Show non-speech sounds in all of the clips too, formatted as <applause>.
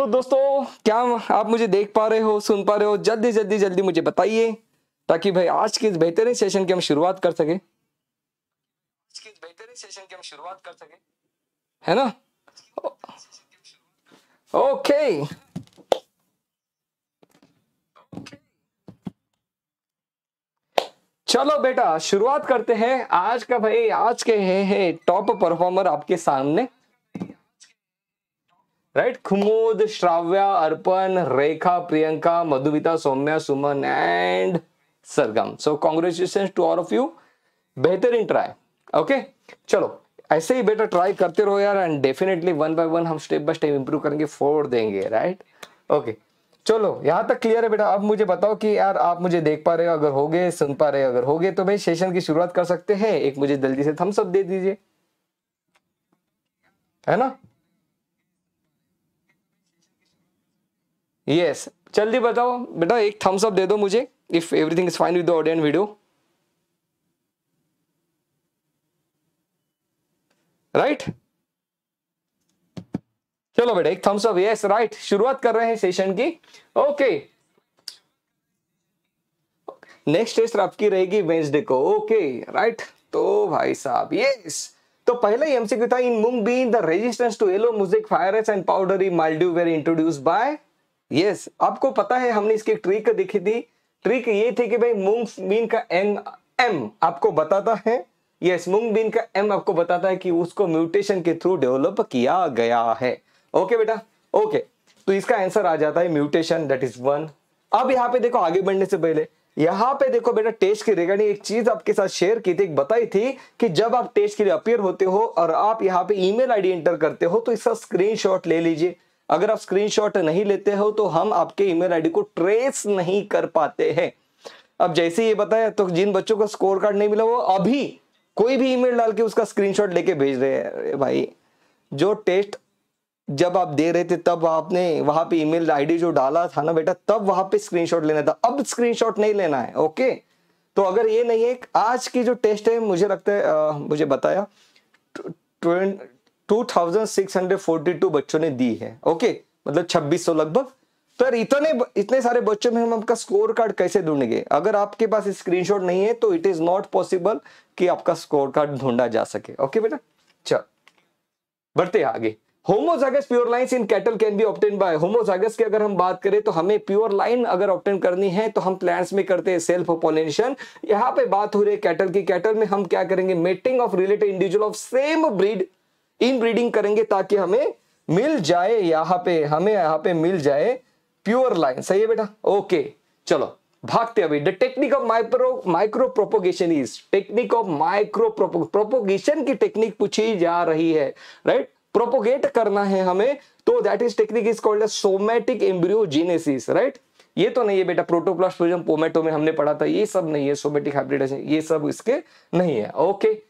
सो तो so, दोस्तों क्या आप मुझे देख पा रहे हो सुन पा रहे हो जल्दी जल्दी जल्दी मुझे बताइए ताकि भाई आज के इस बेहतरीन सेशन की हम शुरुआत कर सके बेहतरीन सेशन की हम शुरुआत कर सके है ना ओके चलो बेटा शुरुआत करते हैं आज का भाई आज के हैं है, टॉप परफॉर्मर आपके सामने right Khumod Shravya Arpan Rekha Priyanka Madhuvita Saumya Suman and Sargam so congratulation to all of you बेहतरीन ट्राई ओके चलो ऐसे ही बेटा ट्राई करते रहो यार and definitely one by one हम स्टेप बाय स्टेप इंप्रूव करेंगे फोड़ देंगे राइट ओके okay. चलो यहाँ तक क्लियर है बेटा अब मुझे बताओ कि यार आप मुझे देख पा रहे हो अगर हो गए सुन पा रहे हो अगर हो गए तो भाई सेशन की शुरुआत कर सकते हैं एक मुझे जल्दी से थम्स अप दे दीजिए है ना यस जल्दी बताओ बेटा एक थम्स अप दे दो मुझे if everything is fine with the audience video right चलो बेटा एक थम्स अप यस राइट शुरुआत कर रहे हैं सेशन की ओके नेक्स्ट टेस्ट आपकी रहेगी वेंसडे को ओके राइट तो भाई साहब यस तो पहला एमसीक्यू था in bean the resistance to yellow mosaic virus and in mildew were introduced by yes yes, आपको पता है हमने इसकी ट्रिक देखी थी ट्रिक ये थी कि भाई मूंग बीन का एन एम आपको बताता है यस yes, मूंग बीन का एम आपको बताता है कि उसको म्यूटेशन के थ्रू डेवलप किया गया है ओके बेटा ओके तो इसका आंसर आ जाता है म्यूटेशन दैट इज वन अब यहाँ पे देखो आगे बढ़ने से पहले यहाँ पे देखो बेटा टेस्ट की रिगार्डिंग एक चीज आपके साथ शेयर की थी बताई थी कि जब आप टेस्ट के लिए अपियर होते हो और आप यहाँ पे ईमेल आईडी एंटर करते हो तो इसका स्क्रीनशॉट ले लीजिए अगर आप स्क्रीनशॉट नहीं लेते हो तो हम आपके ईमेल आईडी को ट्रेस नहीं कर पाते हैं अब जैसे ये बताया तो जिन बच्चों को स्कोर कार्ड नहीं मिला वो अभी कोई भी ईमेल डाल के उसका स्क्रीनशॉट लेके भेज रहे हैं भाई जो टेस्ट जब आप दे रहे थे तब आपने वहां पे ईमेल आईडी जो डाला था ना बेटा तब वहां पे स्क्रीनशॉट लेना था अब स्क्रीनशॉट नहीं लेना है ओके तो अगर ये नहीं है आज की जो टेस्ट है मुझे लगता है आ, मुझे बताया ट्वेंट 2642 बच्चों ने दी है ओके मतलब 2600 लगभग तो यार इतने इतने सारे बच्चों में हम आपका स्कोर कार्ड कैसे ढूंढेंगे अगर आपके पास स्क्रीनशॉट नहीं है तो इट इज नॉट पॉसिबल कि आपका स्कोर कार्ड ढूंढा जा सके ओके बेटा चल बढ़ते आगे homozygous pure lines in cattle can be obtain by homozygous की अगर हम बात करें तो हमें प्योर लाइन अगर ऑप्टेन करनी है तो हम प्लांट्स में करते हैं सेल्फ पोलिनेशन यहाँ पे बात हो रही है कैटल की कैटल में हम क्या करेंगे mating of related individual of same breed inbreeding करेंगे ताकि हमें मिल जाए यहां पे हमें यहां पे मिल जाए प्योर लाइन सही है बेटा ओके चलो भागते अभी the technique of micro micro propagation is technique of micro propagation की टेक्निक पूछी जा रही है राइट right? प्रोपोगेट करना है हमें तो that is technique is called somatic embryogenesis right ये तो नहीं है बेटा प्रोटोप्लास्टोजम पोमेटो में हमने पढ़ा था ये सब नहीं है सोमेटिक हाइब्रिडेशन ये सब इसके नहीं है okay okay?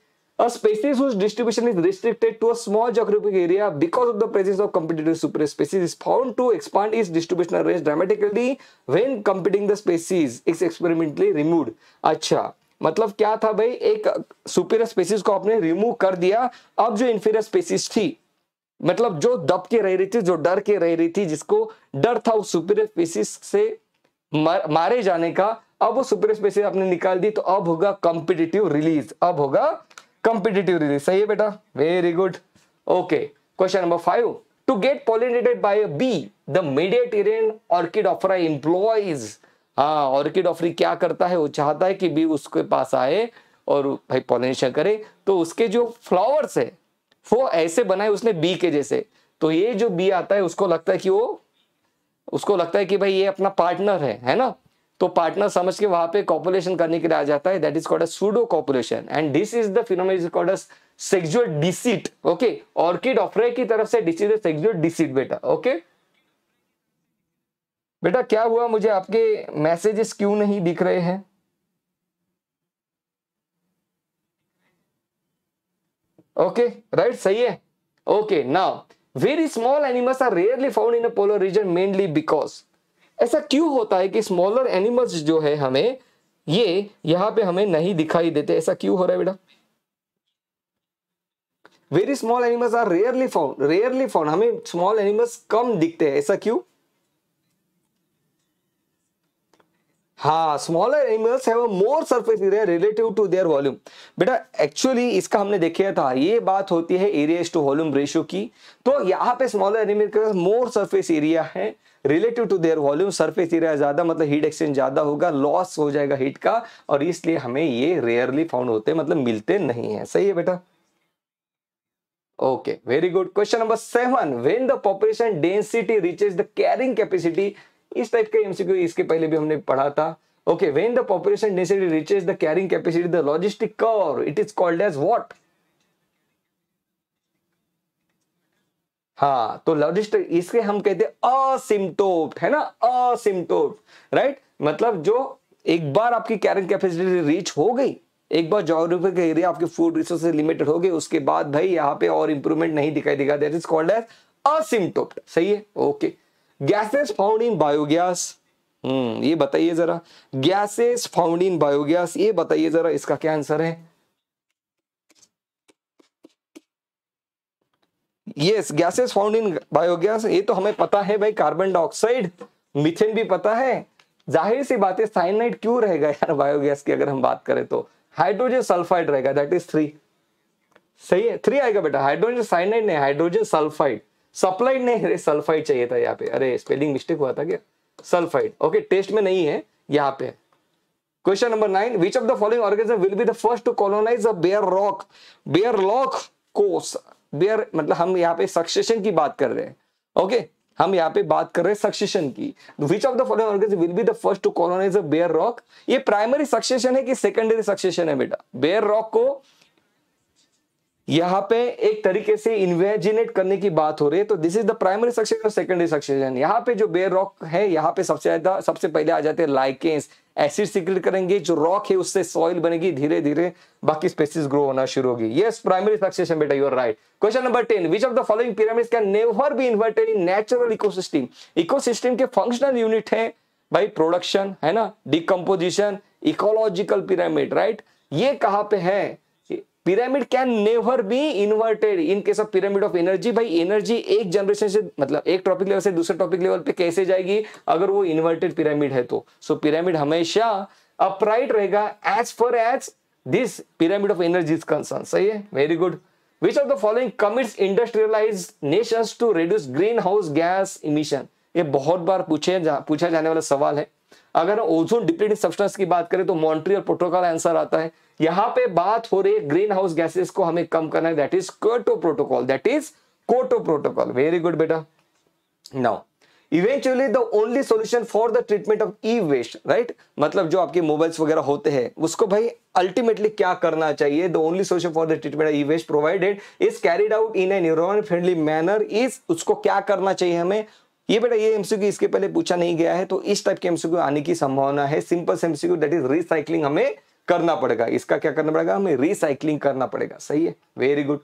A species whose distribution is restricted to a small geographic area because of the presence of competitive super species is found to expand its distributional range dramatically when competing the species is experimentally removed. अच्छा मतलब क्या था भाई एक superior species को आपने remove कर दिया अब जो इन्फीरियर स्पेसीज थी मतलब जो दब के रह रही थी जो डर के रह रही थी जिसको डर था उस सुपीरियर स्पेसीज से मार, मारे जाने का अब वो सुपीरियर स्पेसीज आपने निकाल दी तो अब होगा कॉम्पिटिटिव रिलीज अब होगा कंपिटेटिव रीजन सही है बेटा very good okay question number five to get pollinated by bee the Mediterranean orchid Ophrys employs हाँ ऑर्किड ऑफरी क्या करता है वो चाहता है कि बी उसके पास आए और भाई पॉलिनेशन करे तो उसके जो फ्लावर्स है वो ऐसे बनाए उसने बी के जैसे तो ये जो बी आता है उसको लगता है कि वो उसको लगता है कि भाई ये अपना पार्टनर है है ना तो पार्टनर समझ के वहां पे कॉपुलेशन करने के लिए आ जाता है that is called pseudo copulation and this is the phenomenon is called sexual deceit okay orchid Ophrys की तरफ से डिसीज सेक्सुअल डिसीट बेटा ओके बेटा क्या हुआ मुझे आपके मैसेजेस क्यों नहीं दिख रहे हैं ओके okay, राइट right, सही है okay now very small animals are rarely found in a polar region mainly because ऐसा क्यों होता है कि स्मॉलर एनिमल्स जो है हमें ये यहाँ पे हमें नहीं दिखाई देते ऐसा क्यों हो रहा है बेटा very small animals are rarely found rarely found हमें स्मॉल एनिमल्स कम दिखते हैं ऐसा क्यों हाँ स्मॉलर एनिमल्स है more surface area relative to their volume बेटा एक्चुअली इसका हमने देखा था ये बात होती है एरिया टू वॉल्यूम रेशियो की तो यहाँ पे स्मॉलर एनिमल के मोर सर्फेस एरिया है relative to their volume surface area ज्यादा मतलब हीट एक्सचेंज ज्यादा होगा लॉस हो जाएगा हीट का और इसलिए हमें ये रेयरली फाउंड होते मतलब मिलते नहीं है सही है बेटा okay very good question number seven when the population density reaches the carrying capacity इस टाइप का एमसीक्यू इसके पहले भी हमने पढ़ा था okay when the population density reaches the carrying capacity the logistic curve it is called as what हाँ तो लॉजिस्टिक इसके हम कहते हैं असिम्टोप्ट है ना असिमटोप राइट मतलब जो एक बार आपकी कैरिंग कैपेसिटी रीच हो गई एक बार जोग्राफिक एरिया आपके फूड रिसोर्स लिमिटेड हो गए उसके बाद भाई यहाँ पे और इंप्रूवमेंट नहीं दिखाई देगा that is called as asymptote सही है okay okay. Gases found in biogas हम्म ये बताइए जरा गैसेस फाउंड इन बायोगैस ये बताइए जरा इसका क्या आंसर है yes gases found in biogas ये तो हमें पता है भाई कार्बन डाइऑक्साइड मिथेन भी पता है जाहिर सी बात है साइनाइड क्यों रहेगा यार बायोगैस की अगर हम बात करें तो हाइड्रोजन सल्फाइड रहेगा दैट इज थ्री सही है थ्री आएगा बेटा हाइड्रोजन साइनाइड नहीं हाइड्रोजन सल्फाइड सप्लाइड नहीं अरे सल्फाइड चाहिए था यहाँ पे अरे स्पेलिंग मिस्टेक हुआ था क्या सल्फाइड ओके टेस्ट में नहीं है यहाँ पे question number nine which of the following organism will be the first to colonise a bare rock bare lock कोस बेयर मतलब हम यहाँ पे सक्सेशन की बात कर रहे हैं ओके okay? हम यहाँ पे बात कर रहे हैं सक्सेशन की which of the following organism will be the first to colonise a bare rock ये प्राइमरी सक्सेशन है कि सेकेंडरी सक्सेशन है बेटा बेयर रॉक को यहाँ पे एक तरीके से इन्वेजिनेट करने की बात हो रही है तो this is the primary succession और सेकेंडरी सक्सेशन यहाँ पे जो बेयर रॉक है यहाँ पे सबसे ज्यादा सबसे पहले आ जाते हैं लाइकेंस एसिड सिक्रेट करेंगे जो रॉक है उससे सॉइल बनेगी धीरे धीरे बाकी स्पेसिस ग्रो होना शुरू होगी यस प्राइमरी सक्सेशन बेटा your right question number ten which of the following pyramid can never be inverted in natural ecosystem ecosystem के फंक्शनल यूनिट है भाई प्रोडक्शन है ना डिकम्पोजिशन इकोलॉजिकल पिरामिड राइट ये कहाँ पे है pyramid can never be inverted in case of pyramid of energy भाई एनर्जी एक जनरेशन से मतलब एक टॉपिक लेवल से दूसरे टॉपिक लेवल पे कैसे जाएगी अगर वो इन्वर्टेड पिरामिड है तो सो so, पिरामिड हमेशा अपराइट रहेगा as far as this pyramid of energy is concern सही है very good which of the following commits industrialise nation to reduce green house gas emission ये बहुत बार पूछे जा, पूछा जाने वाला सवाल है अगर ओजोन डिप्लीटिंग सब्सटेंस की बात करें तो मॉन्ट्रियल प्रोटोकॉल आंसर आता है यहां पे बात हो रही है ग्रीन हाउस गैसेस को हमें कम करना है that is Kyoto protocol that is Kyoto protocol very good बेटा now eventually the only solution for the treatment of e waste right मतलब जो आपके मोबाइल्स वगैरह होते हैं उसको भाई अल्टीमेटली क्या करना चाहिए the only solution for the treatment of e waste provided is carried out in an neuron friendly manner is उसको क्या करना चाहिए हमें ये बेटा ये एमसीक्यू इसके पहले पूछा नहीं गया है तो इस टाइप के एमसीक्यू आने की संभावना है simple MCQ that is recycling हमें करना पड़ेगा इसका क्या करना पड़ेगा हमें रिसाइकलिंग करना पड़ेगा सही है very good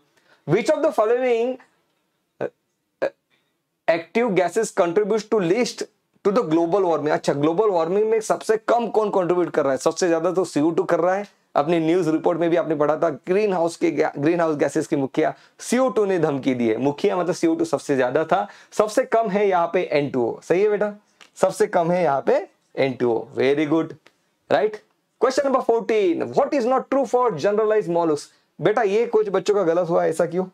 which of the following active gases contribute to least to the global warming अच्छा ग्लोबल वार्मिंग में सबसे कम कौन कंट्रीब्यूट कर रहा है सबसे ज्यादा तो सीओ टू कर रहा है अपनी न्यूज रिपोर्ट में भी आपने पढ़ा था ग्रीन हाउस के ग्रीन हाउस गैसेस की मुखिया सीओ टू ने धमकी दी है मुखिया मतलब सीओ टू सबसे ज्यादा था सबसे कम है यहाँ पे एन टू सही है बेटा सबसे कम है यहाँ पे N two very good right question number fourteen what is not true for generalise mollusc बेटा ये कुछ बच्चों का गलत हुआ ऐसा क्यों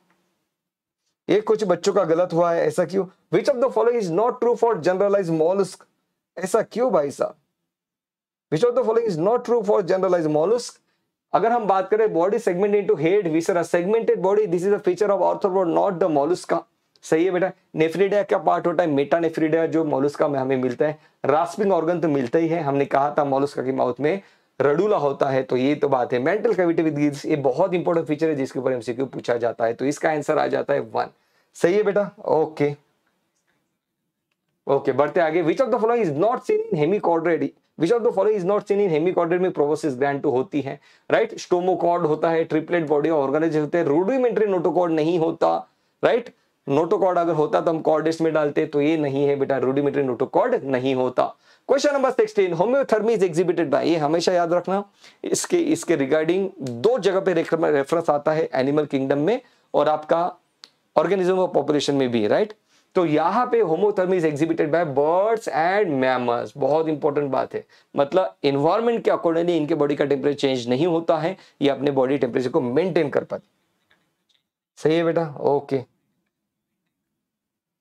ये कुछ बच्चों का गलत हुआ है ऐसा क्यों which of the following is not true for generalise mollusc ऐसा क्यों भाई साहब which of the following is not true for generalise mollusc अगर हम बात करें body segment into head viscera segmented body this is a feature of arthropod not the mollusc का सही है बेटा नेफ्रीडिया का पार्ट होता है मेटा मेटानेफ्रीडिया जो मोलुस्का में हमें मिलता है रास्पिंग ऑर्गन तो मिलता ही है हमने कहा था मोलुस्का की माउथ में रडूला होता है तो ये तो बात है मेंटल कैविटी विद गिल्स ये बहुत इंपॉर्टेंट फीचर है जिसके ऊपर एमसीक्यू पूछा जाता है तो इसका आंसर आ जाता है वन सही है बेटा ओके ओके बढ़ते आगे which of the following is not seen in hemi hemichordate which of the following is not seen in hemichordate में प्रोवोसिस ग्रैंड टू होती है राइट स्टोमोकॉर्ड होता है ट्रिपलेट बॉडी ऑर्गेनाइज होते हैं रूडिमेंट्री नोटोकॉर्ड नहीं होता राइट right? नोटोकॉर्ड अगर होता तो हम कॉर्डेस में डालते तो ये नहीं है बेटा रूडिमेंट्री नोटोकॉर्ड नहीं होता question number sixteen homeothermy is exhibited by ये हमेशा याद रखना इसके इसके रिगार्डिंग दो जगह पे रेफरेंस आता है एनिमल किंगडम में और आपका ऑर्गेनिज्म और पॉपुलेशन में भी राइट तो यहाँ पे homeothermy is exhibited by birds and mammals बहुत इंपॉर्टेंट बात है मतलब इन्वायरमेंट के अकॉर्डिंगली इनके बॉडी का टेम्परेचर चेंज नहीं होता है ये अपने बॉडी टेम्परेचर को मेंटेन कर पाते सही है बेटा ओके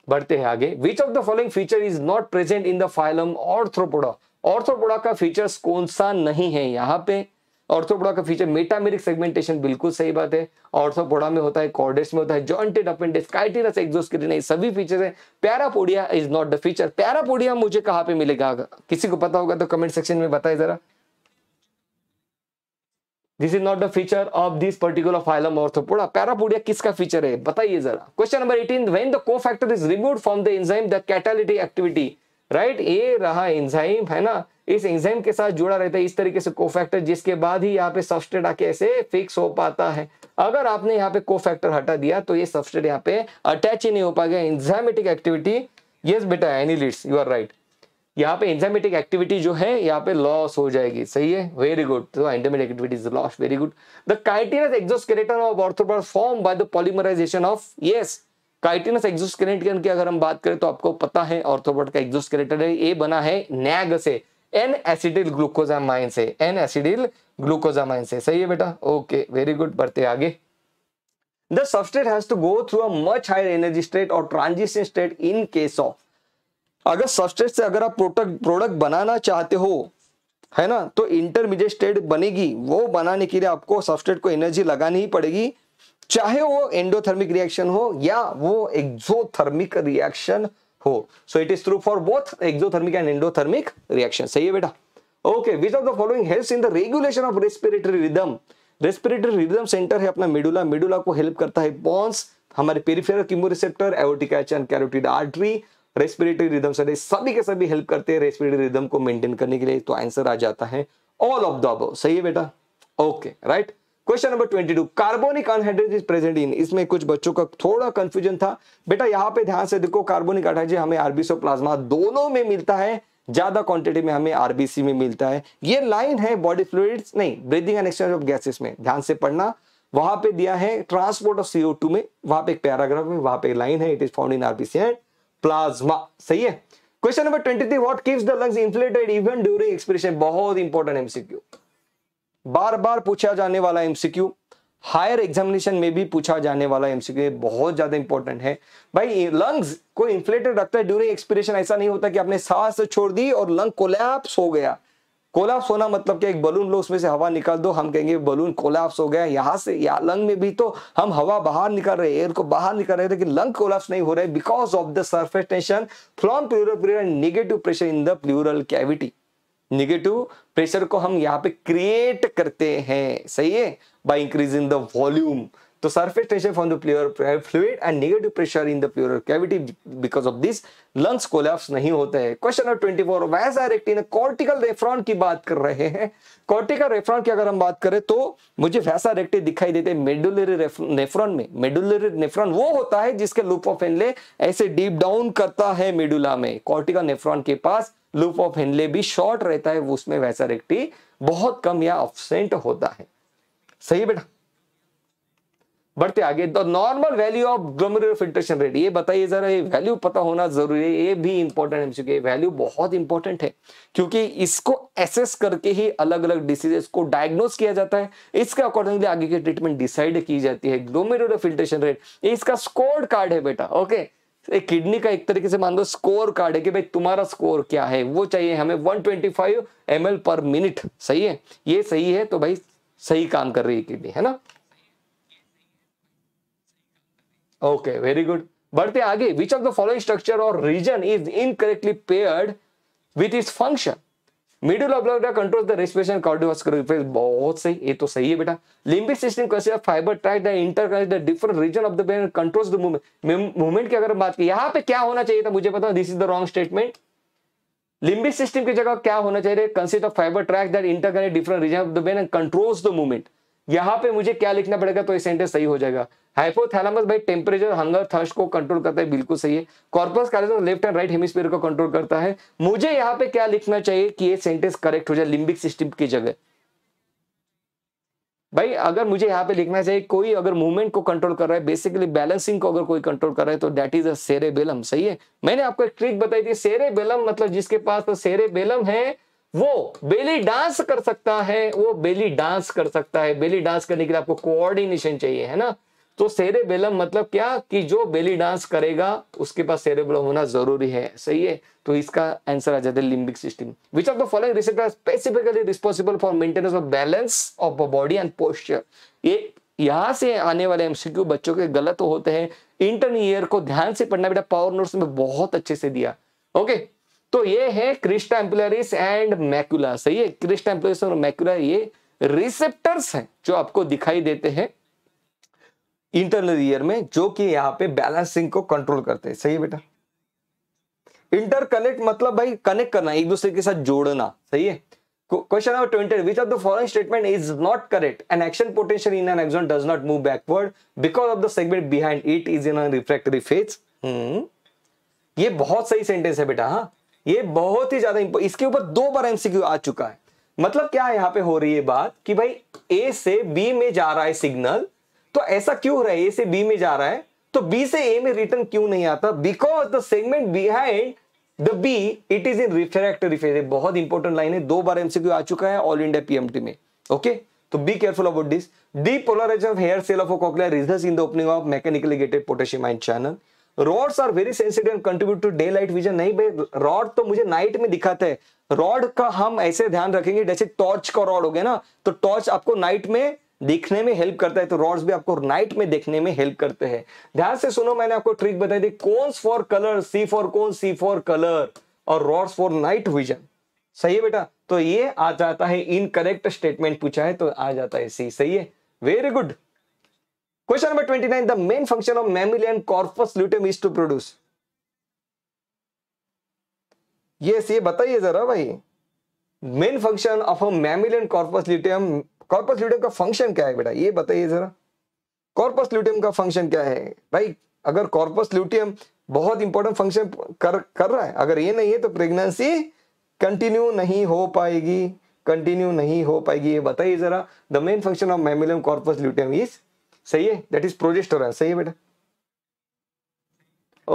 बढ़ते हैं आगे which of the following feature is not present in the phylum arthropoda arthropoda का फीचर्स कौन सा नहीं है यहाँ पे ऑर्थोपोडा का फीचर मेटामेरिक सेगमेंटेशन बिल्कुल सही बात है ऑर्थोपोडा में होता है कॉर्डेस में होता है जॉइंटेड अपेंडिक्स काइटिनस एक्सोस्केलेटन ये सभी फीचर है parapodia is not the feature parapodia मुझे कहाँ पे मिलेगा किसी को पता होगा तो कमेंट सेक्शन में बताए जरा this is not the feature of this particular phylum arthropoda parapodia किसका फीचर है बताइए जरा question number 18 when the cofactor is removed from the enzyme the catalytic activity right ए रहा एंजाइम है ना इस एंजाइम के साथ जुड़ा रहता है इस तरीके से कोफैक्टर जिसके बाद ही यहां पे सबस्ट्रेट आके ऐसे फिक्स हो पाता है अगर आपने यहां पे कोफैक्टर हटा दिया तो ये सबस्ट्रेट यहां पे अटैच ही नहीं हो पाएगा एंजाइमेटिक एक्टिविटी यस बेटा एनिलिट्स यू आर राइट यहाँ पे एंजाइमेटिक एक्टिविटी जो है यहाँ पे लॉस हो जाएगी सही है वेरी गुड तो enzymatic activity is loss very good the chitinous exoskeleton of arthropod form by the polymerisation of yes chitinous exoskeleton की अगर हम बात करें तो आपको पता है आर्थ्रोपॉड का एक्सोस्केलेटन है ये बना है नैग से एन एसिडिल ग्लूकोजामाइन से एन एसिडिल ग्लूकोजामाइन से सही है बेटा ओके वेरी गुड बढ़ते आगे the substrate has to go through a much higher energy state और transition state in case of अगर सबस्टेट से अगर आप प्रोडक्ट प्रोडक्ट बनाना चाहते हो है ना तो इंटरमीडिएट स्टेट बनेगी वो बनाने के लिए आपको सबस्टेट को एनर्जी लगानी ही पड़ेगी चाहे वो एंडोथर्मिक रिएक्शन हो या वो एक्सोथर्मिक रिएक्शन हो so it is true for both exothermic and endothermic reaction सही है बेटा okay which of the following help in the regulation of respiratory rhythm respiratory rhythm centre है अपना मेडुला मेडुला को हेल्प करता है बॉन्स हमारे peripheral chemo receptor aortic carotid artery respiratory rhythm sir सभी के सभी हेल्प करते हैं रेस्पिरेटरी रिदम को मेंटेन करने के लिए तो आंसर आ जाता है ऑल ऑफ द अबव सही है बेटा okay right question number 22 carbonic anhydrase is present in इसमें कुछ बच्चों का थोड़ा कंफ्यूजन था बेटा यहाँ पे ध्यान से देखो कार्बोनिक अनहाइड्रेट हमें आरबीसी प्लाज्मा दोनों में मिलता है ज्यादा क्वांटिटी में हमें आरबीसी में मिलता है ये लाइन है बॉडी फ्लूड्स नहीं breathing and exchange of gases में ध्यान से पढ़ना वहां पे दिया है ट्रांसपोर्ट ऑफ सीओ में वहां पे एक पैराग्राफ में वहां पे लाइन है it is found in RBC and plasma सही है question number twenty three what keeps the lungs inflated even during expression बहुत इंपॉर्टेंट एमसीक्यू बार बार पूछा जाने वाला एमसीक्यू हायर एग्जामिनेशन में भी पूछा जाने वाला एमसीक्यू बहुत ज्यादा इंपॉर्टेंट है भाई लंग्स को इन्फ्लेटेड रखता है ड्यूरिंग एक्सपिरेशन ऐसा नहीं होता कि आपने सांस छोड़ दी और लंग कोलैप्स हो गया कोलाप्स होना मतलब क्या एक बलून लो उसमें से हवा निकाल दो हम कहेंगे बलून कोलाप्स हो गया यहाँ से या लंग में भी तो हम हवा बाहर निकाल रहे एयर को बाहर निकाल रहे लेकिन लंग कोलाप्स नहीं हो रहे because of the surface tension from pleural pleural negative pressure in the pleural cavity negative pressure को हम यहाँ पे क्रिएट करते हैं सही है by increase in the volume तो surface tension from the pleural fluid and negative pressure in the pleural cavity because of this lungs collapse नहीं होते हैं क्वेश्चन नंबर 24 वैस डायरेक्टिन कॉर्टिकल रेफ्रॉन की बात कर रहे हैं कॉर्टिकल रेफ्रॉन की अगर हम बात करें तो मुझे वैसा रेक्टिन दिखाई देते मेडुलरी नेफ्रॉन में मेडुलरी नेफ्रॉन वो होता है जिसके लूप ऑफ हेनले ऐसे डीप डाउन करता है मेडुला में कॉर्टिकल नेफ्रॉन के पास लूप ऑफ हेनले भी शॉर्ट रहता है उसमें वैसा रेक्टी बहुत कम या ऑब्सेंट होता है सही बेटा बढ़ते आगे the normal value of glomerular filtration rate ये बताइए जरा ये वैल्यू पता होना जरूरी है ये भी इंपॉर्टेंट एमसीक्यू वैल्यू बहुत इंपॉर्टेंट है क्योंकि इसको एसेस करके ही अलग अलग डिसीजेस को डायग्नोस किया जाता है इसके अकॉर्डिंगली आगे की ट्रीटमेंट डिसाइड की जाती है ग्लोमेरुलर फिल्ट्रेशन रेट ये इसका स्कोर कार्ड है बेटा ओके एक किडनी का एक तरीके से मान लो स्कोर कार्ड है कि भाई तुम्हारा स्कोर क्या है वो चाहिए हमें 125 ट्वेंटी पर मिनट सही है ये सही है तो भाई सही काम कर रही है किडनी है ना ओके वेरी गुड बढ़ते आगे which of the following structure or region is incorrectly paired with is function middle of blood control the respiration cardiovascular phase बहुत सही ये तो सही है बेटा limbic system consider fibre tract the interconnect the different region of the brain controls the movement movement की अगर हम बात की यहां पे क्या होना चाहिए था मुझे पता this is the wrong statement limbic system की जगह क्या होना चाहिए consist of fibre tract that interconnect different region of the brain and controls the movement यहाँ पे मुझे क्या लिखना पड़ेगा तो ये सेंटेंस सही हो जाएगा हाइपोथैलेमस भाई टेम्परेचर हंगर थर्स्ट को कंट्रोल करता है बिल्कुल सही है corpus callosum left and right hemisphere को कंट्रोल करता है मुझे यहाँ पे क्या लिखना चाहिए कि ये सेंटेंस करेक्ट हो जाए लिम्बिक सिस्टम की जगह भाई अगर मुझे यहाँ पे लिखना चाहिए कोई अगर मूवमेंट को कंट्रोल कर रहा है बेसिकली बैलेंसिंग को अगर कोई कंट्रोल कर रहा है तो दैट इज अ सेरेबेलम सही है मैंने आपको एक ट्रिक बताई थी सेरेबेलम मतलब जिसके पास तो सेरेबेलम है वो बेली डांस कर सकता है वो बेली डांस कर सकता है बेली डांस करने के लिए आपको कोऑर्डिनेशन चाहिए है ना तो सेरेबेलम मतलब क्या कि जो बेली डांस करेगा उसके पास सेरेबेलम होना जरूरी है सही है तो इसका आंसर आ जाता है limbic system which of the following receptor specifically responsible for maintenance of balance of body and posture ये यहां से आने वाले एमसीक्यू बच्चों के गलत होते हैं इंटरन ईयर को ध्यान से पढ़ना बेटा पावर नोट्स में बहुत अच्छे से दिया ओके okay? तो ये है क्रिस्ट एम्पलरिस एंड मैक्यूला सही है क्रिस्ट एम्पलरिस और मैक्यूला ये रिसेप्टर्स हैं जो आपको दिखाई देते हैं इंटरनल ईयर में जो कि यहाँ पे बैलेंसिंग को कंट्रोल करते हैं सही है बेटा इंटरकनेक्ट मतलब भाई कनेक्ट करना एक दूसरे के साथ जोड़ना सही है question number twenty which of the following statement is not correct an action potential in an axon does not move backward because of the segment behind it is in refractory phase ये बहुत सही sentence है बेटा हाँ ये बहुत ही ज्यादा इसके ऊपर दो बार एमसीक्यू आ चुका है मतलब क्या है यहां पे हो रही है बात कि भाई ए से बी में जा रहा है सिग्नल तो ऐसा क्यों हो रहा है ए से बी में जा रहा है तो बी से ए में रिटर्न क्यों नहीं आता because the segment behind the B it is in refractory phase बहुत इंपॉर्टेंट लाइन है दो बार एमसीक्यू आ चुका है ऑल इंडिया पीएमटी में ओके तो be careful about this depolarise of hair cell of cochlear results in the opening of mechanically gated potassium ion channel rods are very sensitive and contribute to daylight vision नहीं भाई rod तो मुझे night में दिखाते हैं rod का हम ऐसे ध्यान रखेंगे जैसे टॉर्च का रॉड हो गया ना तो टॉर्च आपको नाइट में दिखने में हेल्प करता है तो रॉड्स भी आपको नाइट में देखने में हेल्प करते हैं ध्यान से सुनो मैंने आपको ट्रिक बताई थी cones for colour C for cone C for colour और रॉड्स फॉर नाइट विजन सही है बेटा तो ये आ जाता है इनकरेक्ट स्टेटमेंट पूछा है तो आ जाता है सी सही है very good Question number 29. The main function of mammalian corpus luteum is to produce. Yes, ये बताइए जरा भाई main function of a mammalian corpus luteum corpus luteum का फंक्शन क्या है बेटा ये बताइए जरा कॉर्पस ल्यूटियम का फंक्शन क्या है भाई अगर कॉर्पस ल्यूटियम बहुत इंपॉर्टेंट फंक्शन कर कर रहा है अगर ये नहीं है तो प्रेगनेंसी कंटिन्यू नहीं हो पाएगी कंटिन्यू नहीं हो पाएगी ये बताइए जरा the main function of mammalian corpus luteum is सही है दैट इज प्रोजेस्टोरन सही है बेटा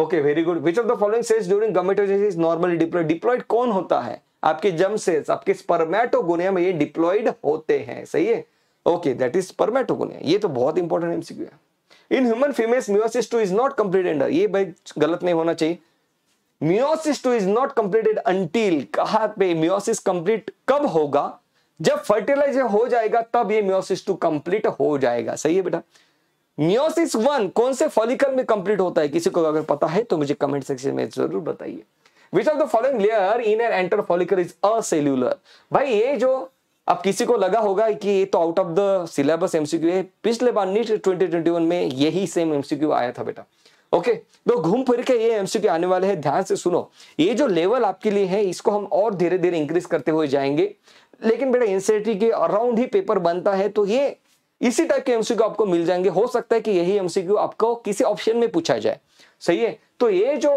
okay very good which of the following cells during gametogenesis normally diploid diploid कौन होता है आपके जम सेल्स आपके स्पर्मेटोगोनिया में ये डिप्लॉयड होते हैं सही है ओके दैट इज स्पर्मेटोगोनिया ये तो बहुत इंपॉर्टेंट एमसीक्यू है in human females meiosis 2 is not completed ये भाई गलत नहीं होना चाहिए meiosis 2 is not completed until कहां पे मियोसिस कंप्लीट कब होगा जब फर्टिलाइज हो जाएगा तब ये म्योसिस टू कंप्लीट हो जाएगा सही है बेटा म्योसिस वन कौन से फॉलिकल में कंप्लीट होता है किसी को अगर पता है तो मुझे कमेंट सेक्शन में जरूर बताइए which of the following layer in an antral follicle is acellular भाई ये जो अब किसी को लगा होगा कि ये तो out of the syllabus MCQ है पिछले बार नीट 2021 में यही सेम एमसीक्यू आया था बेटा ओके तो घूम फिर के ये एमसीक्यू आने वाले हैं ध्यान से सुनो ये जो लेवल आपके लिए है इसको हम और धीरे धीरे इंक्रीज करते हुए जाएंगे लेकिन बेटा एनसीईआरटी e के अराउंड ही पेपर बनता है तो ये इसी टाइप के एमसीक्यू आपको मिल जाएंगे हो सकता है कि यही एमसीक्यू आपको किसी ऑप्शन में पूछा जाए सही है तो ये जो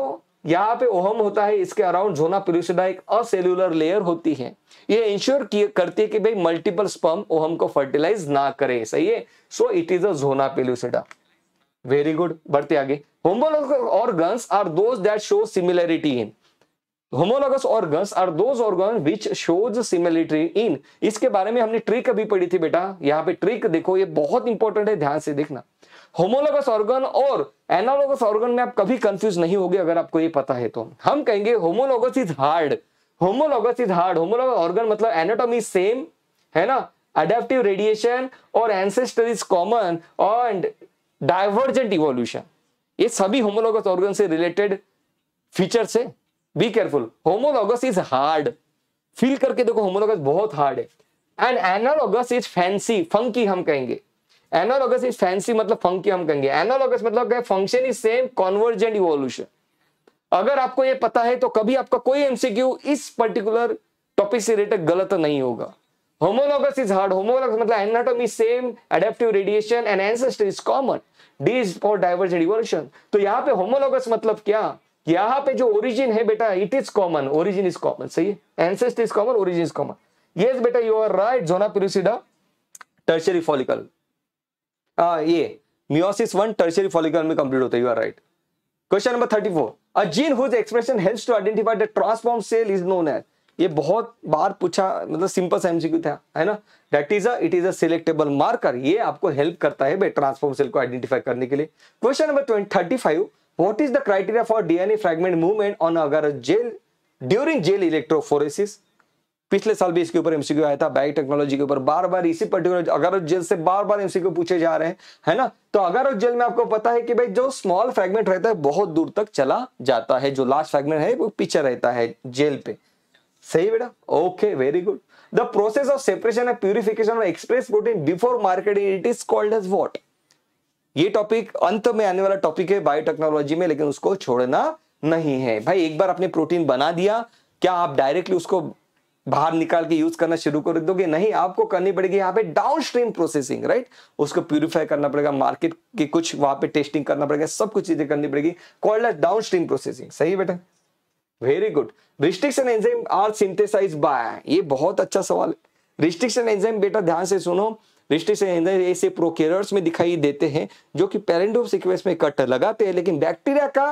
यहाँ पे ओहम होता है इसके अराउंड जोना पेलुसिडा एक असेल्युलर लेयर होती है ये इंश्योर करती है कि भाई मल्टीपल स्पर्म ओहम को फर्टिलाइज ना करे सही है so it is a zona pellucida very good बढ़ते आगे होम्बोल organs are those that show similarity in homologous organs are those organ which shows similarity in इसके बारे में हमने ट्रिक अभी पढ़ी थी बेटा यहाँ पे ट्रिक देखो ये बहुत इंपॉर्टेंट है ध्यान से देखना होमोलोगस ऑर्गन और एनालोगस ऑर्गन में आप कभी कंफ्यूज नहीं होगे अगर आपको ये पता है तो हम कहेंगे homologous is hard homologous is hard homologous organ मतलब एनाटोमी सेम है ना अडेप्टिव रेडिएशन और ancestor is common and divergent evolution ये सभी होमोलोगस ऑर्गन से रिलेटेड फीचर्स है be careful homologous is hard feel करके देखो होमोलॉगस बहुत हार्ड है and analogous is fancy funky हम कहेंगे एनोलॉगस इज फैंसी मतलब फंकी हम कहेंगे एनोलॉगस मतलब function is same convergent evolution अगर आपको ये पता है तो कभी आपका कोई एमसीक्यू इस पर्टिकुलर टॉपिक से रिलेटेड गलत नहीं होगा होमोलॉगस इज हार्ड होमोलॉगस मतलब anatomy same adaptive radiation and ancestor is common D is for divergent evolution तो यहाँ पे होमोलॉगस मतलब क्या यहां पे जो ओरिजिन है बेटा it is common origin is common सही है ancestor is common origin is common ये बेटा you are right zona pellucida tertiary follicle ये मियोसिस वन टर्शरी फॉलिकल में कंप्लीट होता है you are right question number thirty four a gene whose expression helps to identify the transform cell is known as ये बहुत बार पूछा मतलब simple सा MCQ था है ना that is a it is a selectable marker ये आपको हेल्प करता है ट्रांसफॉर्म सेल को आइडेंटिफाई करने के लिए question number thirty five What is the criteria for DNA fragment movement on अगर जेल ड्यूरिंग जेल इलेक्ट्रोफोरेसिस पिछले साल भी इसके ऊपर एमसीक्यू आया था बायो टेक्नोलॉजी के ऊपर बार बार इसी पर्टिकुलर अगर जेल से बार बार एमसीक्यू पूछे जा रहे हैं है ना तो अगर उस जेल में आपको पता है कि भाई जो स्मॉल फ्रेगमेंट रहता है बहुत दूर तक चला जाता है जो लास्ट फ्रेगमेंट है वो पीछे रहता है जेल पे सही बेटा okay very good the process of separation and purification of express protein before marketing it is called as what ये टॉपिक अंत में आने वाला टॉपिक है बायोटेक्नोलॉजी में लेकिन उसको छोड़ना नहीं है भाई एक बार आपने प्रोटीन बना दिया क्या आप डायरेक्टली उसको बाहर निकाल के यूज करना शुरू कर दोगे नहीं आपको करनी पड़ेगी यहाँ पे डाउन स्ट्रीम प्रोसेसिंग राइट उसको प्यूरिफाई करना पड़ेगा मार्केट के कुछ वहां पे टेस्टिंग करना पड़ेगा सब कुछ चीजें करनी पड़ेगी call as downstream processing सही बेटा very good restriction enzyme are synthesise by ये बहुत अच्छा सवाल है रिस्ट्रिक्शन एंजाइम बेटा ध्यान से सुनो रिश्ते से ऐसे प्रोकेरर्स में दिखाई देते हैं जो कि पेरेंडो सिक्वेंस में कट लगाते हैं लेकिन बैक्टीरिया का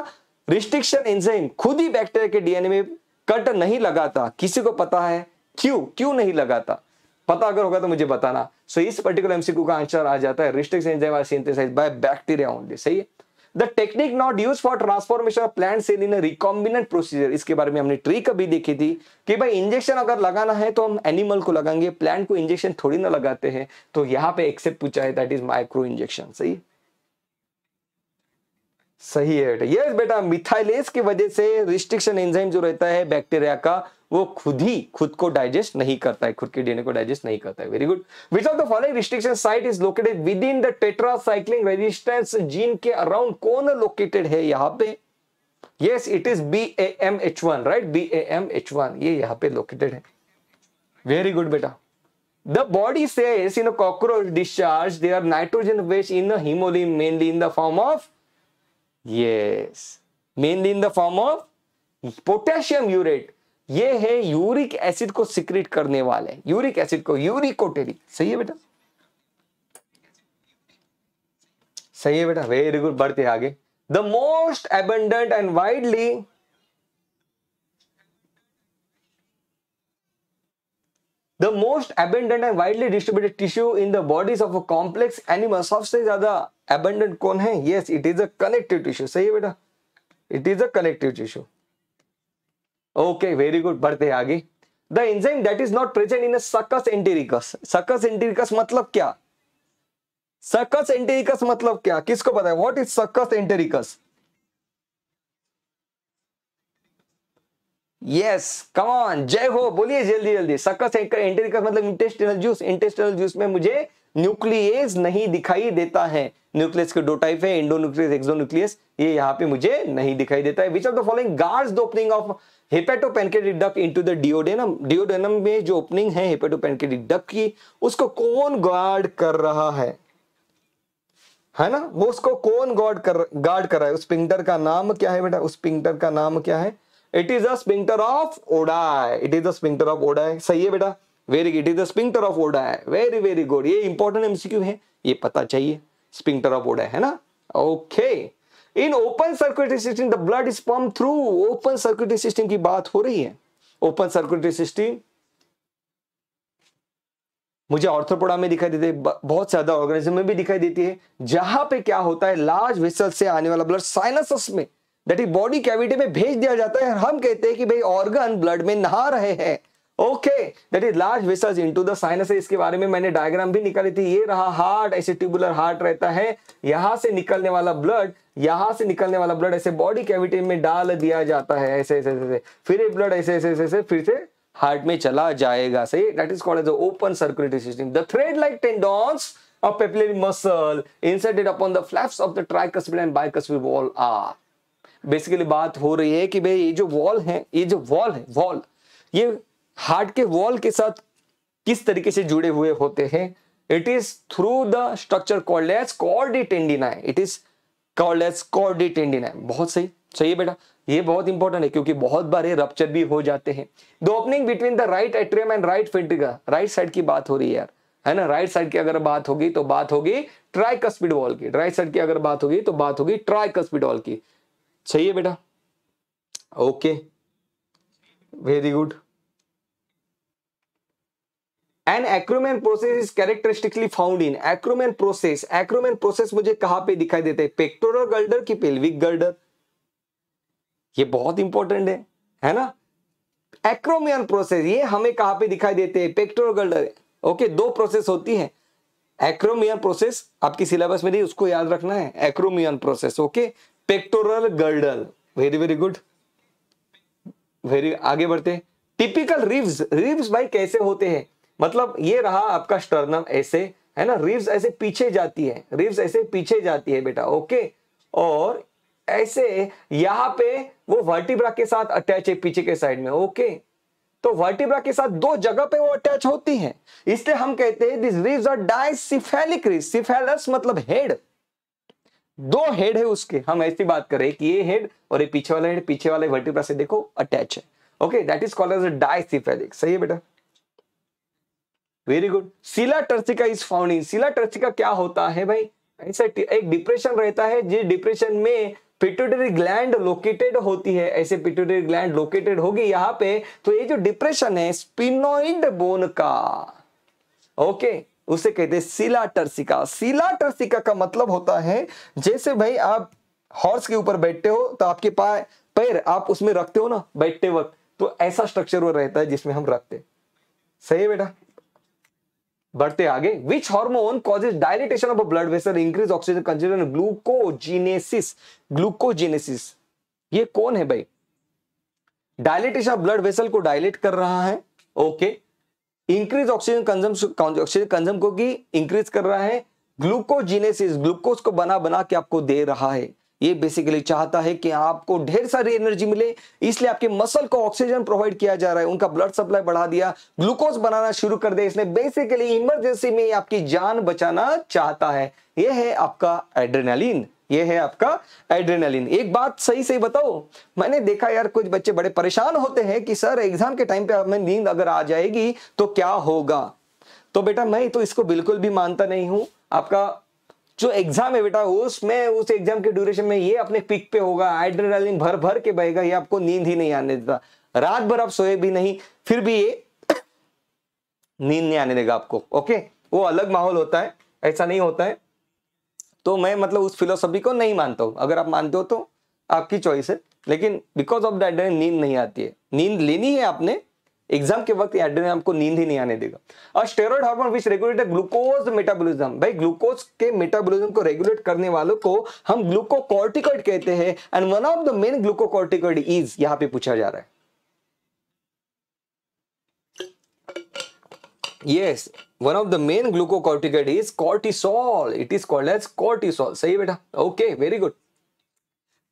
रिस्ट्रिक्शन एंजाइम खुद ही बैक्टीरिया के डीएनए में कट नहीं लगाता किसी को पता है क्यों क्यों नहीं लगाता पता अगर होगा तो मुझे बताना सो so, इस पर्टिकुलर एमसीक्यू का आंसर आ जाता है restriction enzyme are synthesise by bacteria only सही है the technique not use for transformation of plant cell in recombinant procedure इसके बारे में हमने ट्रिक अभी देखी थी कि भाई इंजेक्शन अगर लगाना है तो हम एनिमल को लगाएंगे प्लांट को इंजेक्शन थोड़ी ना लगाते हैं तो यहाँ पे एक्सेप्ट पूछा है दैट इज माइक्रो इंजेक्शन सही सही है बेटा यस बेटा मिथाइलेस की वजह से रिस्ट्रिक्शन एंजाइम जो रहता है बैक्टीरिया का वो खुद ही खुद को डाइजेस्ट नहीं करता है खुद के डीएनए को डाइजेस्ट नहीं करता है very good which of the following restriction site is located within the tetracycline resistance gene के अराउंड कौन लोकेटेड है यहाँ पे yes it is B A M H one right B A M H one ये यहाँ पे located है very good बेटा The body says in a cockroach discharge their nitrogen waste in the hemolymph mainly in the form of yes mainly in the form of potassium urate ये है uric acid को secrete करने वाले uric acid को यूरिकोटेरिक सही है बेटा सही है बेटा वेरी गुड बढ़ते आगे the most abundant and widely the most abundant and widely distributed tissue in the bodies of a complex animal सबसे ज्यादा एबेंडेंट कौन है yes it is a connective tissue सही है बेटा it is a connective tissue Okay, very good. बढ़ते आगे the enzyme that is not present in succus entericus सकस एंटेरिकस मतलब क्या सकस एंटेरिकस मतलब क्या किसको पता है what is succus entericus yes come on जय हो बोलिए जल्दी जल्दी सकस एंटेरिकस मतलब इंटेस्टिनल जूस इंटेस्टिनल जूस में मुझे न्यूक्लियस नहीं दिखाई देता है न्यूक्लियस के दो टाइप है इंडो न्यूक्लियस एक्सो न्यूक्लियस ये यहाँ पे मुझे नहीं दिखाई देता है which of the following guards the opening of hepatopancreatic के इनटू द डिओडेनम डिओडेनम में जो ओपनिंग है हेपेटोपेन की उसको कौन गार्ड कर रहा है है ना वो उसको कौन गार्ड कर गार्ड कर रहा है उस पिंटर का नाम क्या है बेटा उस पिंटर का नाम क्या है it is the sphincter of Oddi it is the sphincter of Oddi सही है बेटा very it is the sphincter of Oddi very very good ये इंपॉर्टेंट एमसीक्यू है ये पता चाहिए स्पिंटर ऑफ ओडाय है ना okay okay. In open circulatory system the blood is pump through open circulatory system की बात हो रही है ओपन सर्कुलटरी सिस्टम मुझे ऑर्थोपोडा में दिखाई देते बहुत ज्यादा ऑर्गेनिज्म में भी दिखाई देती है जहां पे क्या होता है लार्ज वेसल से आने वाला ब्लड साइनस में दैट इज बॉडी कैविटी में भेज दिया जाता है हम कहते हैं कि भाई ऑर्गन ब्लड में नहा रहे हैं okay that is large vessels into the sinus इसके बारे में मैंने डायग्राम भी निकाली थी ये रहा हार्ट ऐसे ट्यूबुलर हार्ट रहता है यहां से निकलने वाला ब्लड यहां से निकलने वाला ब्लड ऐसे बॉडी कैविटी में डाल दिया जाता है ऐसे ऐसे ऐसे फिर ये ब्लड ऐसे ऐसे ऐसे फिर से हार्ट में चला जाएगा सही that is called as open circulatory system the thread like tendons of papillary muscle inserted upon the flaps of the tricuspid and bicuspid valve are basically बात हो रही है कि भाई ये जो वॉल है ये जो वॉल है वॉल ये हार्ट के वॉल के साथ किस तरीके से जुड़े हुए होते हैं it is through the structure called as chordae tendinae it is called as chordae tendinae बहुत सही सही है बेटा ये बहुत इंपॉर्टेंट है क्योंकि बहुत बार ये रप्चर भी हो जाते हैं the opening between the right atrium and right ventricle right side की बात हो रही है यार है ना राइट साइड की अगर बात होगी तो बात होगी ट्राइकस्पिड वॉल की राइट साइड की अगर बात होगी तो बात होगी ट्राइकस्पिड वॉल की सही है बेटा okay very good an acromion process is characteristically found in acromion process acromion process मुझे कहां पे दिखाई देते हैं पेक्टोरल गर्डर की पेल्विक गर्डर ये बहुत इंपॉर्टेंट है है ना एक्रोमियन प्रोसेस ये हमें कहां पे दिखाई देते हैं पेक्टोरल गर्डर ओके दो प्रोसेस होती है एक्रोमियन प्रोसेस आपकी सिलेबस में नहीं उसको याद रखना है acromion process okay pectoral girdle very very good very आगे बढ़ते हैं टिपिकल रिव्स रिव्स भाई कैसे होते हैं मतलब ये रहा आपका स्टर्नम ऐसे है ना रिव्स ऐसे पीछे जाती है रिव्स ऐसे पीछे जाती है बेटा ओके और ऐसे यहां पे वो वर्टिब्रा के साथ अटैच है पीछे के साइड में ओके तो वर्टिब्रा के साथ दो जगह पे वो अटैच होती है इसलिए हम कहते हैं दिस रिव्स आर डाइसिफेलिक रिव्स सिफेलस मतलब हेड दो हेड है उसके हम ऐसी बात करें कि ये हेड और ये पीछे वाला हेड पीछे वाले वर्टिब्रा से देखो अटैच है okay that is called as diencephalic सही है बेटा very good sella turcica is found in sella turcica क्या होता है भाई ऐसा एक डिप्रेशन रहता है जिस डिप्रेशन में पिट्यूटरी ग्लैंड लोकेटेड होती है ऐसे पिट्यूटरी ग्लैंड लोकेटेड होगी यहाँ पे तो ये जो डिप्रेशन है स्पिनोइड बोन का ओके उसे कहते हैं सिला टर्सिका सिला टर्सिका का मतलब होता है जैसे भाई आप हॉर्स के ऊपर बैठते हो तो आपके पाए पैर आप उसमें रखते हो ना बैठते वक्त तो ऐसा स्ट्रक्चर वो रहता है जिसमें हम रखते सही है बेटा बढ़ते आगे which hormone causes dilatation of blood vessel increase oxygen consumption glycogenesis glycogenesis ये कौन है भाई डायलिटेशन ऑफ ब्लड वेसल को डायलेट कर रहा है okay increase oxygen consumption oxygen consumption को इंक्रीज कर रहा है ग्लूकोजिनेसिस ग्लूकोज को बना बना के आपको दे रहा है ये बेसिकली चाहता है कि आपको ढेर सारी एनर्जी मिले इसलिए आपके मसल को ऑक्सीजन प्रोवाइड किया जा रहा है उनका ब्लड सप्लाई बढ़ा दिया ग्लूकोज बनाना शुरू कर दिया इसने बेसिकली इमरजेंसी में आपकी जान बचाना चाहता है यह है आपका एड्रेनालिन ये है आपका एड्रेनालिन एक बात सही सही बताओ मैंने देखा यार कुछ बच्चे बड़े परेशान होते हैं कि सर एग्जाम के टाइम पे हमें नींद अगर आ जाएगी तो क्या होगा तो बेटा मैं तो इसको बिल्कुल भी मानता नहीं हूं आपका जो एग्जाम है बेटा उसमें उस एग्जाम के ड्यूरेशन में ये अपने पिक पे होगा एड्रेनालिन भर भर के बहेगा ये आपको नींद ही नहीं आने देता रात भर आप सोए भी नहीं फिर भी ये <coughs> नींद नहीं आने देगा आपको ओके वो अलग माहौल होता है ऐसा नहीं होता है तो मैं मतलब उस फिलोसफी को नहीं मानता हूं अगर आप मानते हो तो आपकी चॉइस है लेकिन बिकॉज ऑफ दैट नींद नहीं आती है नींद लेनी है आपने एग्जाम के वक्त एड्रेनलिन आपको नींद ही नहीं आने देगा और steroid hormone which regulate glucose metabolism भाई ग्लूकोज के मेटाबॉलिज्म को रेगुलेट करने वालों को हम ग्लूकोकॉर्टिकॉइड कहते हैं and one of the main glucocorticoid is यहां पे पूछा जा रहा है yes one of the main glucocorticoid is cortisol it is called as cortisol सही बेटा okay very good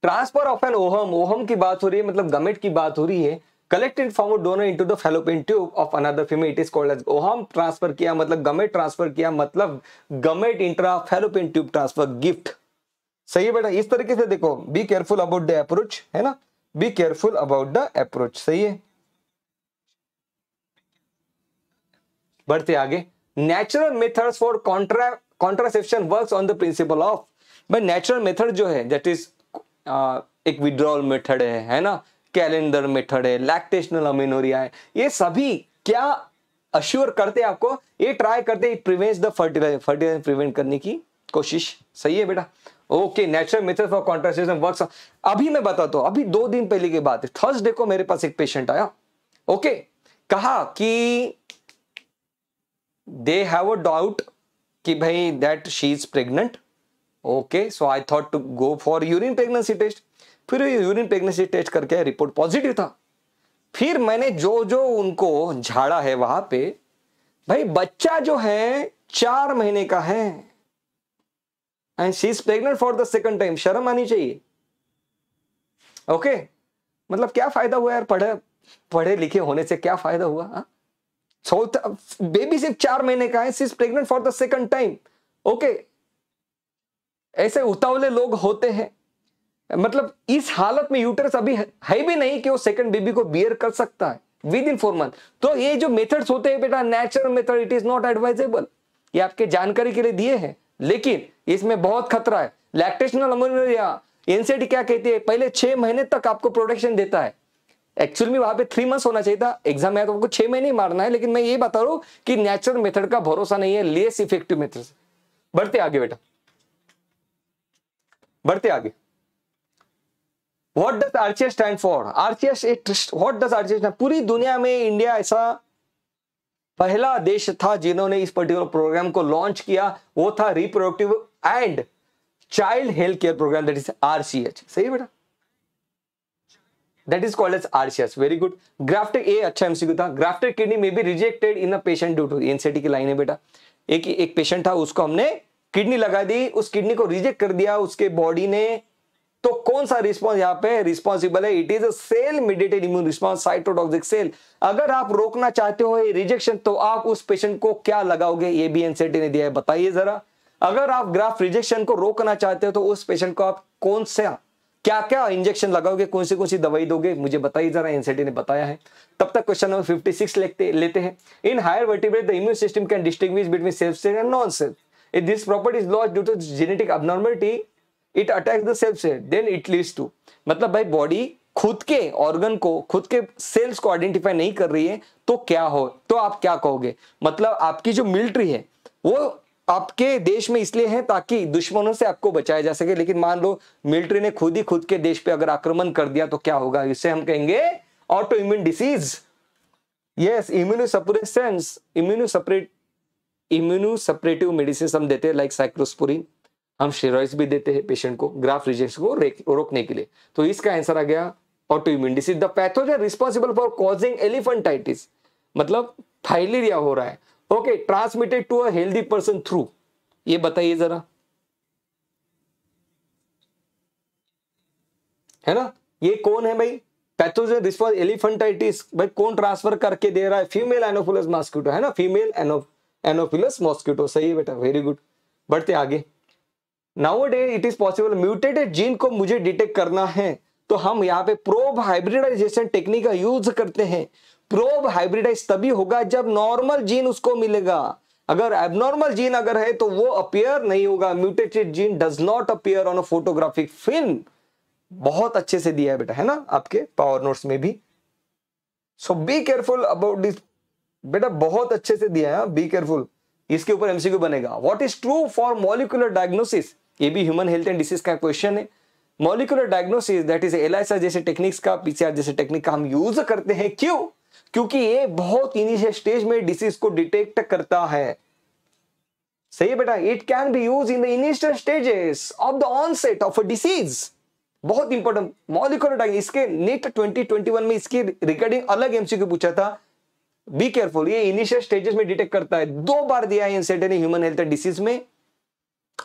transfer of an ovum ovum की बात हो रही है मतलब गमेट की बात हो रही है collected form a donor into the fallopian tube of another female it is called as ovum transfer किया मतलब गमेट ट्रांसफर किया मतलब gamete intra fallopian tube transfer GIFT सही है बेटा इस तरीके से देखो be careful about the approach है ना be careful about the approach सही है बढ़ते आगे natural methods for contra contraception works on the principle of भाई नेचुरल मेथड जो है दैट इज एक विड्रॉल मेथड है है ना कैलेंडर मेथड है लैक्टेशनल अमेनोरिया है ये सभी क्या अश्योर करते हैं आपको ये ट्राई करते prevent the fertiliser fertiliser prevent करने की कोशिश सही है बेटा okay natural method for contraception work अभी मैं बताता हूँ अभी दो दिन पहले की बात है थर्सडे को मेरे पास एक पेशेंट आया ओके okay, कहा कि दे हैव अ डाउट कि भाई that she is pregnant okay so I thought to go for urine pregnancy test फिर ये यूरिन प्रेगनेंसी टेस्ट करके रिपोर्ट पॉजिटिव था फिर मैंने जो जो उनको झाड़ा है वहां पे भाई बच्चा जो है चार महीने का है and she is pregnant for the second time शर्म आनी चाहिए ओके okay? मतलब क्या फायदा हुआ यार पढ़े पढ़े लिखे होने से क्या फायदा हुआ चौथा हाँ? तो बेबी सिर्फ चार महीने का है she is pregnant for the second time okay ऐसे उतावले लोग होते हैं मतलब इस हालत में यूटरस अभी है भी नहीं कि वो सेकंड बेबी को बियर कर सकता है विद इन फोर मंथ तो ये जो मेथड्स होते हैं बेटा natural method it is not advisable ये आपके जानकारी के लिए दिए हैं लेकिन इसमें बहुत खतरा है लैक्टेशनल अमोनिया एनसीडी क्या कहती है पहले छह महीने तक आपको प्रोटेक्शन देता है एक्चुअल में वहां पे थ्री मंथ होना चाहिए था एग्जाम में तो आपको छह महीने ही मारना है लेकिन मैं ये बता रहा हूँ कि नेचुरल मेथड का भरोसा नहीं है लेस इफेक्टिव मेथड बढ़ते आगे बेटा बढ़ते आगे what does RCS stand for RCS एक व्हाट डज आरसीएस पूरी दुनिया में इंडिया ऐसा पहला देश था जिन्होंने इस पर्टिकुलर प्रोग्राम को लॉन्च किया वो था reproductive and child health care programme that is RCH सही बेटा that is called as RCS. Very good Grafted ए अच्छा एमसीक्यू था. Grafted kidney may be rejected in a patient due to एनसीटी की लाइन है बेटा. एक एक पेशेंट था उसको हमने किडनी लगा दी उस किडनी को रिजेक्ट कर दिया उसके बॉडी ने तो कौन सा रिस्पॉन्स यहाँ पे रिस्पॉन्सिबल है it is cell mediated immune response cytotoxic cell अगर आप रोकना चाहते हो रिजेक्शन तो आप उस पेशेंट को क्या लगाओगे ये भी एनसीटी ने दिया है बताइए जरा अगर आप ग्राफ रिजेक्शन को रोकना चाहते हो तो उस पेशेंट को आप कौन सा क्या क्या इंजेक्शन लगाओगे कौन सी कौन सी दवाई दोगे मुझे बताइए जरा एनसीटी ने बताया है तब तक क्वेश्चन नंबर 56 लेते लेते हैं in higher vertebrate the immune system can distinguish between self cell and non cell this property is loss due to genetic abnormality it attack the cells then it leads to मतलब भाई body खुद के organ को खुद के sales को identify नहीं कर रही है तो क्या हो तो आप क्या कहोगे मतलब आपकी जो मिलिट्री है वो आपके देश में इसलिए है ताकि दुश्मनों से आपको बचाया जा सके लेकिन मान लो मिलिट्री ने खुद ही खुद के देश पे अगर आक्रमण कर दिया तो क्या होगा इसे हम कहेंगे autoimmune disease yes separate immunosuppressive medicine हम देते हैं लाइक साइक्रोस्पोरिन हम स्टेरॉइड्स भी देते हैं पेशेंट को ग्राफ रिजेक्शन को रोकने के लिए तो इसका आंसर आ गया autoimmune disease the pathogen responsible for causing elephantiasis मतलब फाइलेरिया हो रहा है okay transmitted to a healthy person through ये बताइए जरा है ना ये कौन है भाई पैथोजन रिस्पॉन्स एलिफेंटाइटिस भाई कौन ट्रांसफर करके दे रहा है फीमेल एनोफिलस मॉस्किटो है ना फीमेल एनोफिलस मॉस्किटो सही है बेटा वेरी गुड बढ़ते आगे nowadays it is possible mutated gene को मुझे डिटेक्ट करना है तो हम यहाँ पे प्रोब हाइब्रिडाइजेशन टेक्निक का यूज करते हैं प्रोब हाइब्रिडाइज तभी होगा जब नॉर्मल जीन उसको मिलेगा अगर एबनॉर्मल जीन अगर है तो वो अपियर नहीं होगा mutated gene does not appear on a photographic film बहुत अच्छे से दिया है बेटा है ना आपके पावर नोट्स में भी so be careful about this बेटा बहुत अच्छे से दिया है बी हाँ, केयरफुल इसके ऊपर एमसीक्यू बनेगा what is true for molecular diagnosis ये भी ह्यूमन हेल्थ एंड डिसीज का क्वेश्चन है molecular diagnosis that is L जैसे टेक्निक्स का पीसीआर जैसे टेक्निक का हम यूज करते हैं क्यों क्योंकि ये बहुत इनिशियल स्टेज में डिसीज को डिटेक्ट करता है सही है बेटा it can be use in the initial stages of the onset of a disease बहुत इंपॉर्टेंट मॉलिकुलर डायग्नोसिस इसके नेट 2021 में इसकी रिगार्डिंग अलग एमसीक्यू पूछा था बी केयरफुल ये इनिशियल स्टेजेस में डिटेक्ट करता है दो बार दिया है इंसेंट ह्यूमन हेल्थ एंड डिसीज में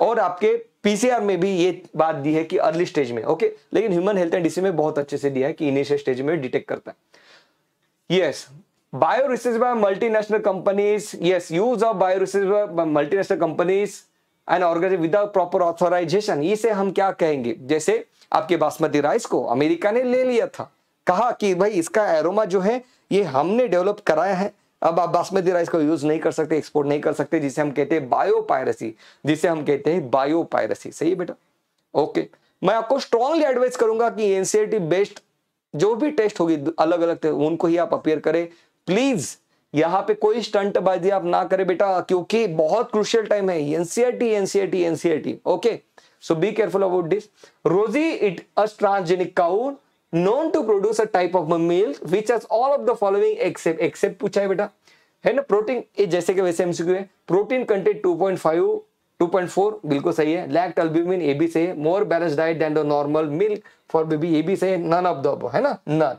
और आपके पीसीआर में भी ये बात दी है कि अर्ली स्टेज में ओके लेकिन ह्यूमन हेल्थ एंड डिसी में बहुत अच्छे से दिया है कि इनिशियल स्टेज में डिटेक्ट करता है yes bio research by multinational companies yes use of bio research by multinational companies and organise without proper authorisation इसे हम क्या कहेंगे जैसे आपके बासमती राइस को अमेरिका ने ले लिया था कहा कि भाई इसका एरोमा जो है ये हमने डेवलप कराया है अब आप बासमती राइस को यूज नहीं कर सकते एक्सपोर्ट नहीं कर सकते जिसे हम कहते हैं बायो पायरेसी जिसे हम कहते हैं बायो पायरेसी सही है बेटा ओके मैं आपको स्ट्रांगली एडवाइस करूंगा कि एनसीआरटी बेस्ड e जो भी टेस्ट होगी अलग अलग उनको ही आप अपियर करें प्लीज यहाँ पे कोई स्टंटबाजी आप ना करें बेटा क्योंकि बहुत क्रुशियल टाइम है NCERT NCERT NCERT okay so be careful about this Rosie it a transgenic काउंट known to produce a type of meal which has all of the following except except पूछा है बेटा है ना प्रोटीन ये जैसे के वैसे एमसीक्यू है प्रोटीन कंटेंट 2.5 2.4 बिल्कुल सही है lack albumin A B C more balance diet than the normal milk for baby A B C none of the है ना नन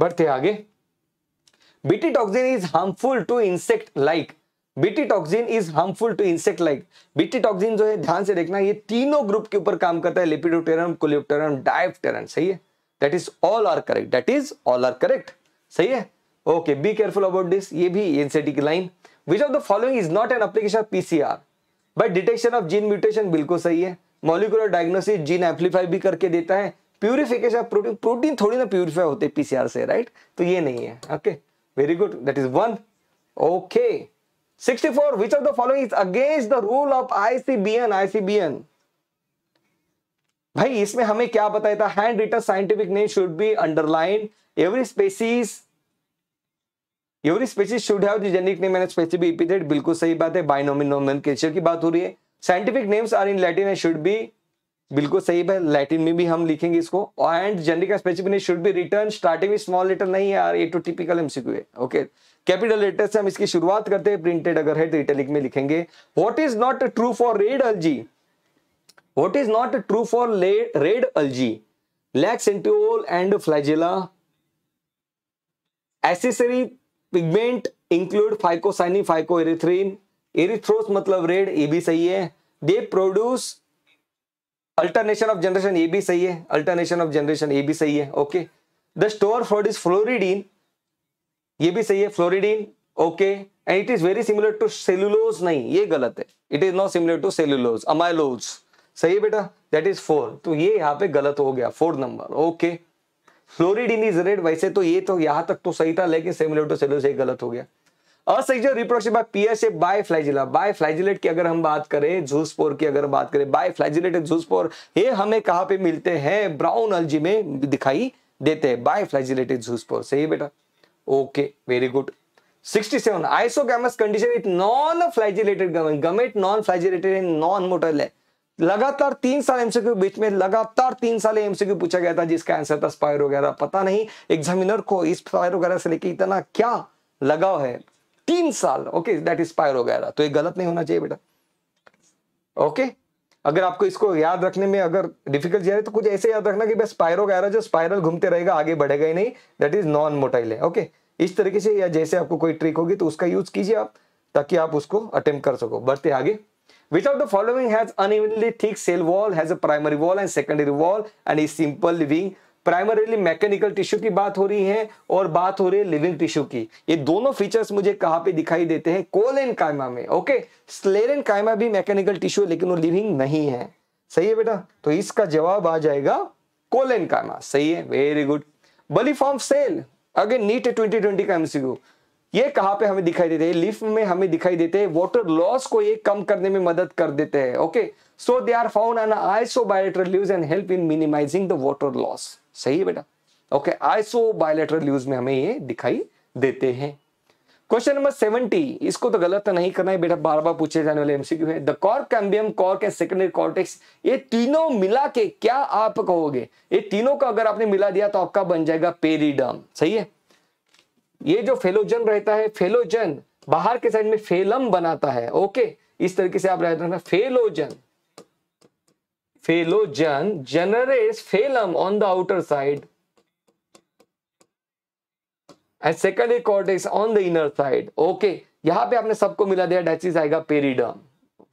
बढ़ते आगे BT toxin is harmful to insect like BT toxin is harmful to insect like BT toxin जो है ध्यान से देखना ये तीनों ग्रुप के ऊपर काम करता है लिपिडोटेरम कोलियोटेरम डायफ्टेरन सही है that is all are correct that is all are correct सही है okay be careful about this ये भी एनसीटी की line which of the following is not an application of PCR but detection of gene mutation बिल्कुल सही है molecular diagnosis gene amplify भी करके देता है प्यूरिफिकेशन ऑफ प्रोटीन प्रोटीन थोड़ी ना प्यूरिफाई होते पीसीआर से राइट right? तो ये नहीं है okay very good that is one okay 64 which of the following is against the rule of ICBN ICBN भाई इसमें हमें क्या बताया था hand written scientific name should be underline every species every species should have the generic name and specific epithet बिल्कुल सही बात है बाइनोमियल नोमेनक्लेचर की बात हो रही है scientific names are in Latin and should be बिल्कुल सही है लैटिन में भी हम लिखेंगे इसको and generic and specific name should be written starting with small letter नहीं यार ए टू टिपिकल एमसीक्यू है ओके कैपिटल लेटर से हम इसकी शुरुआत करते हैं प्रिंटेड अगर है तो इटेलिक में लिखेंगे what is not true for red algae what is not true for red जी lacks centrioles and flagella accessory pigment include phycocyanin phycoerythrin एरिथ्रोस मतलब रेड ये भी सही है they produce alternation of generation ये भी सही है अल्टरनेशन ऑफ जनरेशन ये भी सही है okay the store for is floridean ये भी सही है floridean okay and it is very similar to cellulose नहीं ये गलत है it is not similar to cellulose amylose सही है बेटा दैट इज फोर तो ये यहाँ पे गलत हो गया four number okay floridean is red वैसे तो ये तो यहां तक तो सही था लेकिन सिमिलर टू सेलुलोज ये गलत हो गया asexual reproduction by PS by flagella by flagellate की अगर हम बात करें जूसपोर की अगर बात करें बाय फ्लैजिलेट जूसपोर ये हमें कहां पे मिलते हैं ब्राउन अलजी में दिखाई देते हैं बाय फ्लैजिलेट जूसपोर सही बेटा okay very good 67. Isogamous condition with non-flagellated gamete. Gamete non flagellated in non motile है लगातार तीन साल एमसीक्यू बीच में लगातार तीन साल एमसीक्यू पूछा गया था जिसका आंसर था स्पायर वगैरह पता नहीं एग्जामिनर को इस स्पायर वगैरह से लेके इतना क्या लगाव है तीन साल ओके दैट इज स्पायर वगैरह तो ये गलत नहीं होना चाहिए बेटा ओके okay? अगर आपको इसको याद रखने में अगर डिफिकल्ट जा रहा है तो कुछ ऐसे याद रखना कि बस स्पायरो जो स्पायरल घूमते रहेगा आगे बढ़ेगा ही नहीं दैट इज नॉन मोटाइल है ओके इस तरीके से या जैसे आपको कोई ट्रिक होगी तो उसका यूज कीजिए आप ताकि आप उसको अटेम्प्ट कर सको बढ़ते आगे which of the following has unevenly thick cell wall has a primary wall and secondary wall and is simple primarily mechanical tissue की बात हो रही है और बात हो रही है लिविंग टिश्यू की ये दोनों फीचर्स मुझे कहां पे दिखाई देते हैं कोलेन कायमा में ओके स्लेरन कायमा भी मैकेनिकल टिश्यू है लेकिन वो लिविंग नहीं है सही है बेटा तो इसका जवाब आ जाएगा कोलेन कायमा सही है very good bulliform cell again NEET twenty twenty का एमसीक्यू ये कहां पे हमें दिखाई देते हैं लिफ में हमें दिखाई देते हैं वाटर लॉस को ये कम करने में मदद कर देते हैं okay so they are found in isobilateral bilateral and help in minimising the water loss सही है बेटा ओके आइसो बायोलेटरल यूज में हमें ये दिखाई देते हैं क्वेश्चन नंबर सेवेंटी इसको तो गलत तो नहीं करना है बेटा बार बार पूछे जाने वाले एमसीक्यू है the cork cambium cork and secondary cortex ये तीनों मिला के क्या आप कहोगे ये तीनों का अगर आपने मिला दिया तो आपका बन जाएगा पेरीडम सही है ये जो फेलोजन रहता है फेलोजन बाहर के साइड में फेलम बनाता है ओके इस तरीके से आप रहते हैं phellogen Phalogen generates phalum on the outer side and secondary cortex on the inner side. Okay, यहाँ पे आपने सबको मिला दिया डैचिस आएगा periderm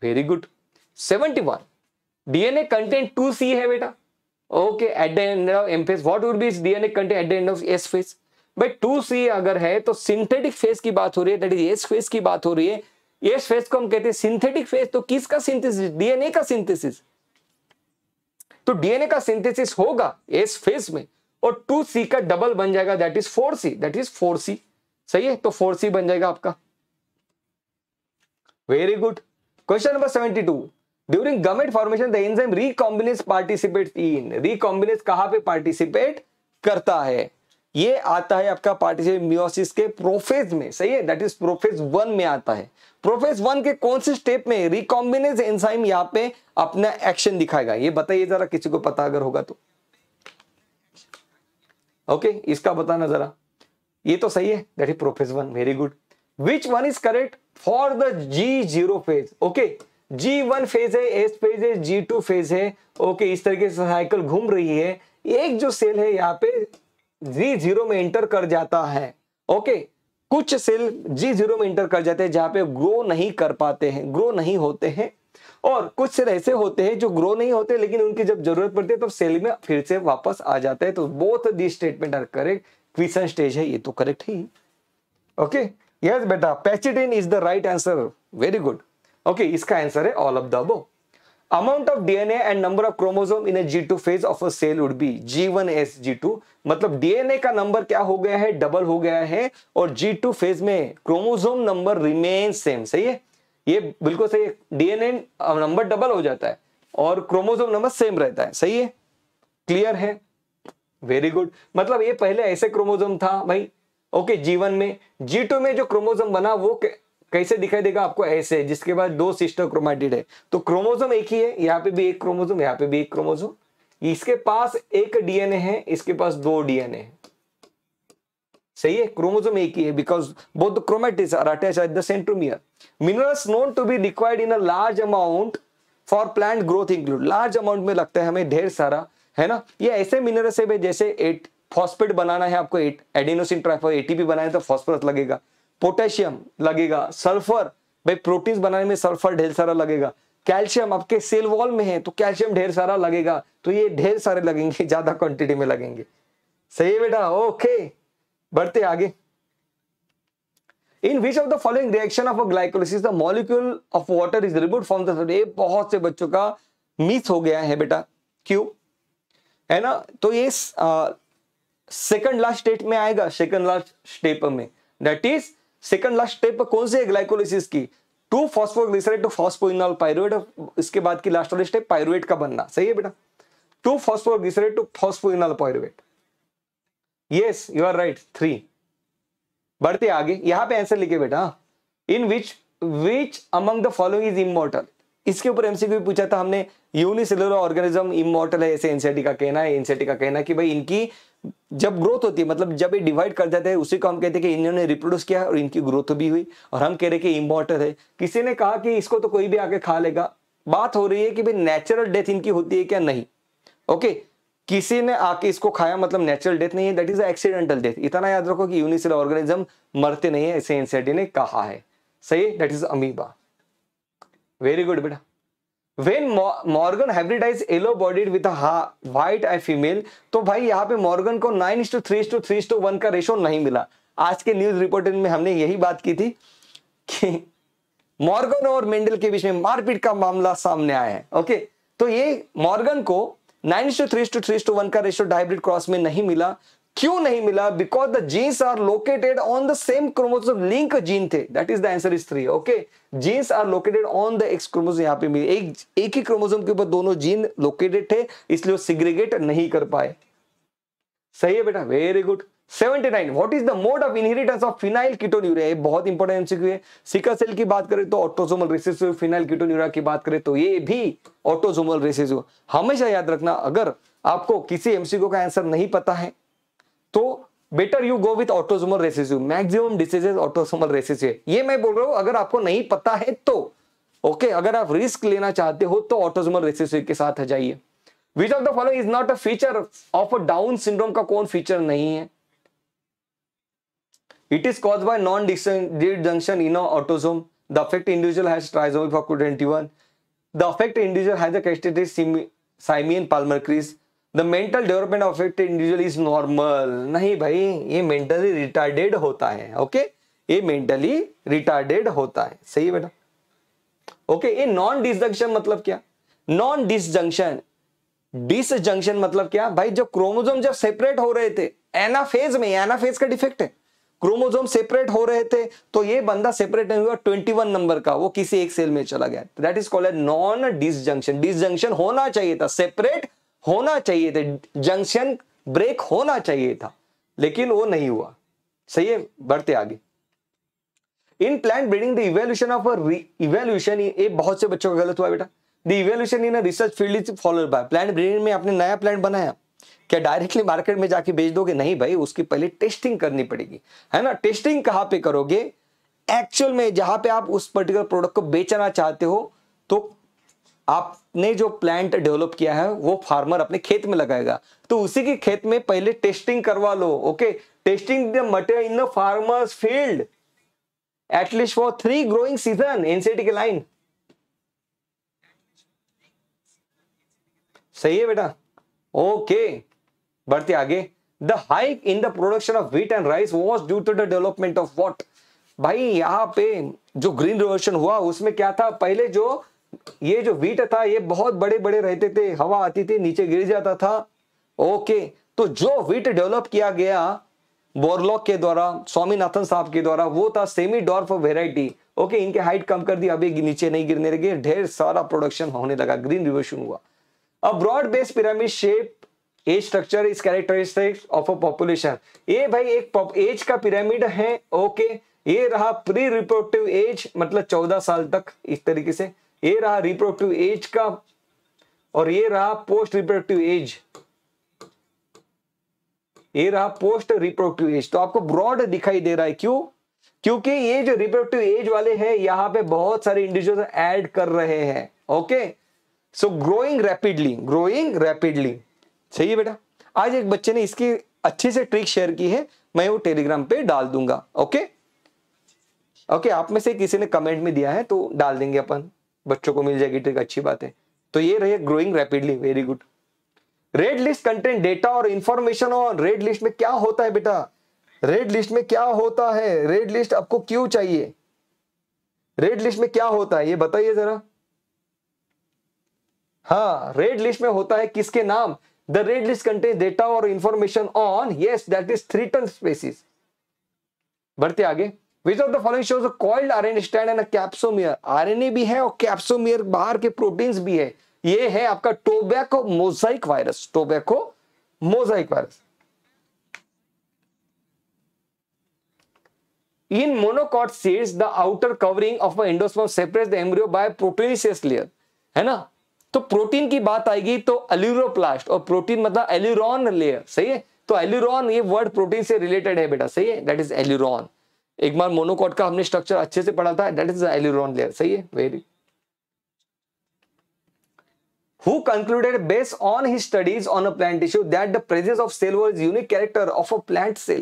very good 71 DNA content 2c है बेटा okay at the end of M phase what would be DNA content at the end of S phase भाई 2c अगर है तो सिंथेटिक फेस की बात हो रही है दैट इज एस फेस की बात हो रही है एस फेस को हम कहते हैं सिंथेटिक फेस तो किसका सिंथेसिस डीएनए का सिंथेसिस तो डीएनए का सिंथेसिस होगा एस फेज में और टू सी का डबल बन जाएगा that is four C that is four C सही है तो फोर सी बन जाएगा आपका very good question number seventy two during government formation the enzyme recombinase participate in recombinase कहां पे पार्टिसिपेट करता है ये आता है आपका पार्टीशन मियोसिस के प्रोफेज में सही है दैट इज प्रोफेज वन में आता है प्रोफेज वन के कौन से स्टेप में रिकॉम्बिनेस एंजाइम यहाँ पे अपना एक्शन दिखाएगा ये बताइए जरा किसी को पता अगर होगा तो ओके okay, इसका बताना जरा ये तो सही है that is prophase one very good which one is correct for the G zero phase okay G one phase है एस फेज है जी टू फेज है ओके okay, इस तरीके से साइकिल घूम रही है एक जो सेल है यहाँ पे जी जीरो में एंटर कर जाता है ओके कुछ सेल जी जीरो में एंटर कर जाते हैं जहां पे ग्रो नहीं कर पाते हैं ग्रो नहीं होते हैं और कुछ सेल ऐसे होते हैं जो ग्रो नहीं होते लेकिन उनकी जब जरूरत पड़ती है तो सेल में फिर से वापस आ जाते हैं तो both the statement are correct question stage है ये तो करेक्ट ही ओके यस बेटा pachytene is the right answer very good okay इसका आंसर है all of the above amount of DNA and number of chromosome in a G two phase of a cell would be G one S G two मतलब DNA का नंबर क्या हो गया है double हो गया है और जी टू फेज में क्रोमोसोम नंबर रिमेन सेम सही है ये बिल्कुल सही है डीएनए नंबर डबल हो जाता है और क्रोमोसोम नंबर सेम रहता है सही है क्लियर है वेरी गुड मतलब ये पहले ऐसे क्रोमोजोम था भाई ओके जी वन में जी टू में जो क्रोमोजोम बना वो कैसे दिखाई देगा आपको ऐसे जिसके बाद दो सिस्टर क्रोमाटिड है तो क्रोमोजोम एक ही है यहाँ पे भी एक क्रोमोजोम यहाँ पे भी एक क्रोमोजोम इसके पास एक डीएनए है इसके पास दो डीएनए है सही है क्रोमोजोम एक ही है because both chromatids are attach at the centromere minerals known to be required in a large amount for plant growth include large amount में लगता है हमें ढेर सारा है ना ये ऐसे मिनरल्स है जैसे एट फॉस्फेट बनाना है आपको एट एडिनोसिन ट्राइफॉ एटीपी बनाए तो फॉस्फोरस लगेगा पोटेशियम लगेगा सल्फर भाई प्रोटीन बनाने में सल्फर ढेर सारा लगेगा कैल्शियम आपके सेल वॉल में है तो कैल्शियम ढेर सारा लगेगा तो ये ढेर सारे लगेंगे <laughs> ज्यादा क्वांटिटी में लगेंगे सही है बेटा ओके बढ़ते आगे in which of the following reaction of glycolysis the molecule of water is remove from ये बहुत से बच्चों का मिस हो गया है बेटा क्यों है ना तो ये सेकंड लास्ट स्टेट में आएगा सेकंड लास्ट स्टेप में that is second last step कौन सी है ग्लाइकोलिसिस की two phosphoglycerate to phosphoenol pyruvate इसके बाद की लास्ट वाली स्टेप पायरुवेट का बनना सही है बेटा two phosphoglycerate to phosphoenol pyruvate yes you are right three बढ़ते आगे यहां पे आंसर लिखे बेटा in which which among the following is immortal इसके ऊपर एमसीक्यू पूछा था हमने यूनिसेलुलर ऑर्गेनिज्म इमॉर्टल है ऐसे एनसीईआरटी e का कहना है एनसीईआरटी e का कहना है कि भाई इनकी जब ग्रोथ होती है मतलब जब ये डिवाइड कर जाते हैं उसी को हम कहते हैं कि इन्होंने रिप्रोड्यूस किया और इनकी ग्रोथ भी हुई और हम कह रहे कि इम्पोर्टर है किसी ने कहा कि इसको तो कोई भी आके खा लेगा बात हो रही है कि भाई नेचुरल डेथ इनकी होती है क्या नहीं ओके किसी ने आके इसको खाया मतलब नेचुरल डेथ नहीं है दैट इज एक्सीडेंटल डेथ इतना याद रखो कि यूनिसेल ऑर्गेनिज्म मरते नहीं है ऐसे एनसीआरटी ने कहा है सही that is amoeba very good बेटा when Morgan hybridise yellow bodied with white eye female तो भाई यहाँ पे मॉर्गन को nine is to three to three to one का रेशो नहीं मिला आज के न्यूज रिपोर्टिंग में हमने यही बात की थी कि मॉर्गन और मेंडल के बीच में मारपीट का मामला सामने आया है ओके तो ये मॉर्गन को nine is to three to three to one का रेशो हाइब्रिड क्रॉस में नहीं मिला क्यों नहीं मिला because the genes are located on the same chromosome link gene थे that is the answer is three okay genes are located on the X chromosome यहाँ पे मिले एक एक ही क्रोमोसोम के ऊपर दोनों जीन लोकेटेड थे इसलिए वो सिग्रीगेट नहीं कर पाए सही है बेटा very good 79 what is the mode of inheritance of फिनाइल कीटोन्यूरिया ये बहुत इंपॉर्टेंट एमसीक्यू है सिकल सेल की बात करें तो ऑटोसोमल रिसेसिव फिनाइल कीटोन्यूरिया की बात करें तो ये भी ऑटोसोमल रिसेसिव हमेशा याद रखना अगर आपको किसी एमसीक्यू का आंसर नहीं पता है तो better you go with autosomal recessive maximum diseases autosomal recessive ये मैं बोल रहा हूं अगर आपको नहीं पता है तो ओके okay, अगर आप रिस्क लेना चाहते हो तो ऑटोसोमल रेसिस के साथ जाइए which of the follow is not a feature of a Down syndrome का कौन फीचर नहीं है it is cause by non junction in autosome the affect individual has trisomy for 21 the affect individual has a कैस्टेटिस simian palmar crease the mental development of it individual is normal नहीं भाई ये mentally retarded होता है okay ये mentally retarded होता है सही बेटा ओके ये नॉन डिसजंक्शन मतलब क्या नॉन डिसजंक्शन डिसजंक्शन मतलब क्या भाई जब क्रोमोजोम जब सेपरेट हो रहे थे एनाफेज में एनाफेज का डिफेक्ट है क्रोमोजोम सेपरेट हो रहे थे तो ये बंदा सेपरेट नहीं हुआ 21 नंबर का वो किसी एक सेल में चला गया that is called non disjunction disjunction होना चाहिए था सेपरेट होना चाहिए थे जंक्शन ब्रेक होना चाहिए था लेकिन वो नहीं हुआ सही है बढ़ते आगे in plant breeding the evolution of evolution ये बहुत से बच्चों का गलत हुआ बेटा दूशन in research field is followed by plant breeding में आपने नया प्लांट बनाया क्या डायरेक्टली मार्केट में जाके बेच दोगे नहीं भाई उसकी पहले टेस्टिंग करनी पड़ेगी है ना टेस्टिंग कहाँ पे करोगे एक्चुअल में जहां पे आप उस पर्टिकुलर प्रोडक्ट को बेचना चाहते हो तो आप ने जो प्लांट डेवलप किया है वो फार्मर अपने खेत में लगाएगा तो उसी के खेत में पहले टेस्टिंग करवा लो okay testing the material in the farmers field at least for three growing season NCT के लाइन सही है बेटा ओके बढ़ते आगे the hike in the production of wheat and rice was due to the development of what भाई यहाँ पे जो ग्रीन रिवोल्यूशन हुआ उसमें क्या था पहले जो ये जो वीट था ये बहुत बड़े बड़े रहते थे हवा आती थी नीचे गिर जाता था ओके तो जो वीट डेवलप किया गया बोरलॉक के द्वारा स्वामीनाथन साहब के द्वारा वो था सेमी डॉर्फ वेराइटी ओके इनके हाइट कम कर दी अभी नीचे नहीं गिरने लगे ढेर सारा प्रोडक्शन होने लगा ग्रीन रिवोल्यूशन हुआ अब broad base pyramid shape age structure is characteristics of a population ये भाई एक एज का पिरामिड है ओके ये रहा प्री रिपोर्टिव एज मतलब चौदह साल तक इस तरीके से ये रहा रिप्रोडक्टिव एज का और ये रहा पोस्ट रिप्रोडक्टिव एज ये रहा पोस्ट रिप्रोडक्टिव एज तो आपको ब्रॉड दिखाई दे रहा है क्यों क्योंकि ये जो रिप्रोडक्टिव एज वाले हैं यहां पे बहुत सारे इंडिविजुअल ऐड कर रहे हैं okay so growing rapidly growing rapidly सही है बेटा आज एक बच्चे ने इसकी अच्छे से ट्रिक शेयर की है मैं वो टेलीग्राम पे डाल दूंगा ओके ओके आप में से किसी ने कमेंट में दिया है तो डाल देंगे अपन बच्चों को मिल जाएगी ट्रिक तो अच्छी बात है तो ये रही growing rapidly very good red list content data और इन्फॉर्मेशन और रेड लिस्ट में क्या होता है बेटा रेड लिस्ट में क्या होता है रेड लिस्ट आपको क्यों चाहिए रेड लिस्ट में क्या होता है ये बताइए जरा हाँ रेड लिस्ट में होता है किसके नाम the red list content data और information on yes that is threatened species बढ़ते आगे Which of the following shows a coiled RNA strand and a capsomere? RNA भी है और कैप्सोमियर बाहर के प्रोटीन भी है ये है आपका tobacco mosaic virus tobacco mosaic virus in monocot seeds the outer covering of endosperm separate the embryo by proteinaceous layer है ना तो प्रोटीन की बात आएगी तो एल्यूरोप्लास्ट और प्रोटीन मतलब एल्यूरॉन लेयर सही है तो एल्यूरॉन ये वर्ड प्रोटीन से रिलेटेड है बेटा सही है दैट इज एल्यूरॉन एक बार मोनोकॉट का हमने स्ट्रक्चर अच्छे से पढ़ा था डेट इज एलिरॉन लेयर सही है very who concluded based on his studies on a plant tissue that the presence of cell wall is unique character of a plant cell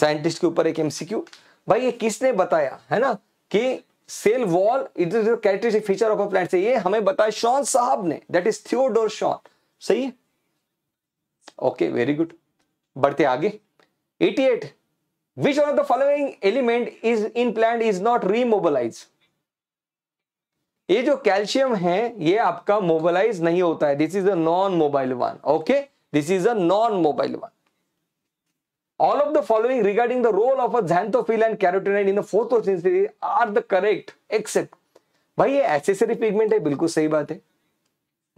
Scientist के ऊपर एक MCQ. भाई ये किसने बताया है ना कि cell wall it is is characteristic feature of a plant cell. ये हमें बताया शॉन साहब ने That is Theodore शॉन सही है ओके वेरी गुड बढ़ते आगे 88 Which one of the following element is in plant is not remobilized? ये जो कैल्शियम है ये आपका मोबालाइज नहीं होता है this is a non mobile one okay this is a non mobile one all of the following regarding the role of xanthophyll and carotenoid in the photosynthesis are the correct except भाई ये accessory pigment है बिल्कुल सही बात है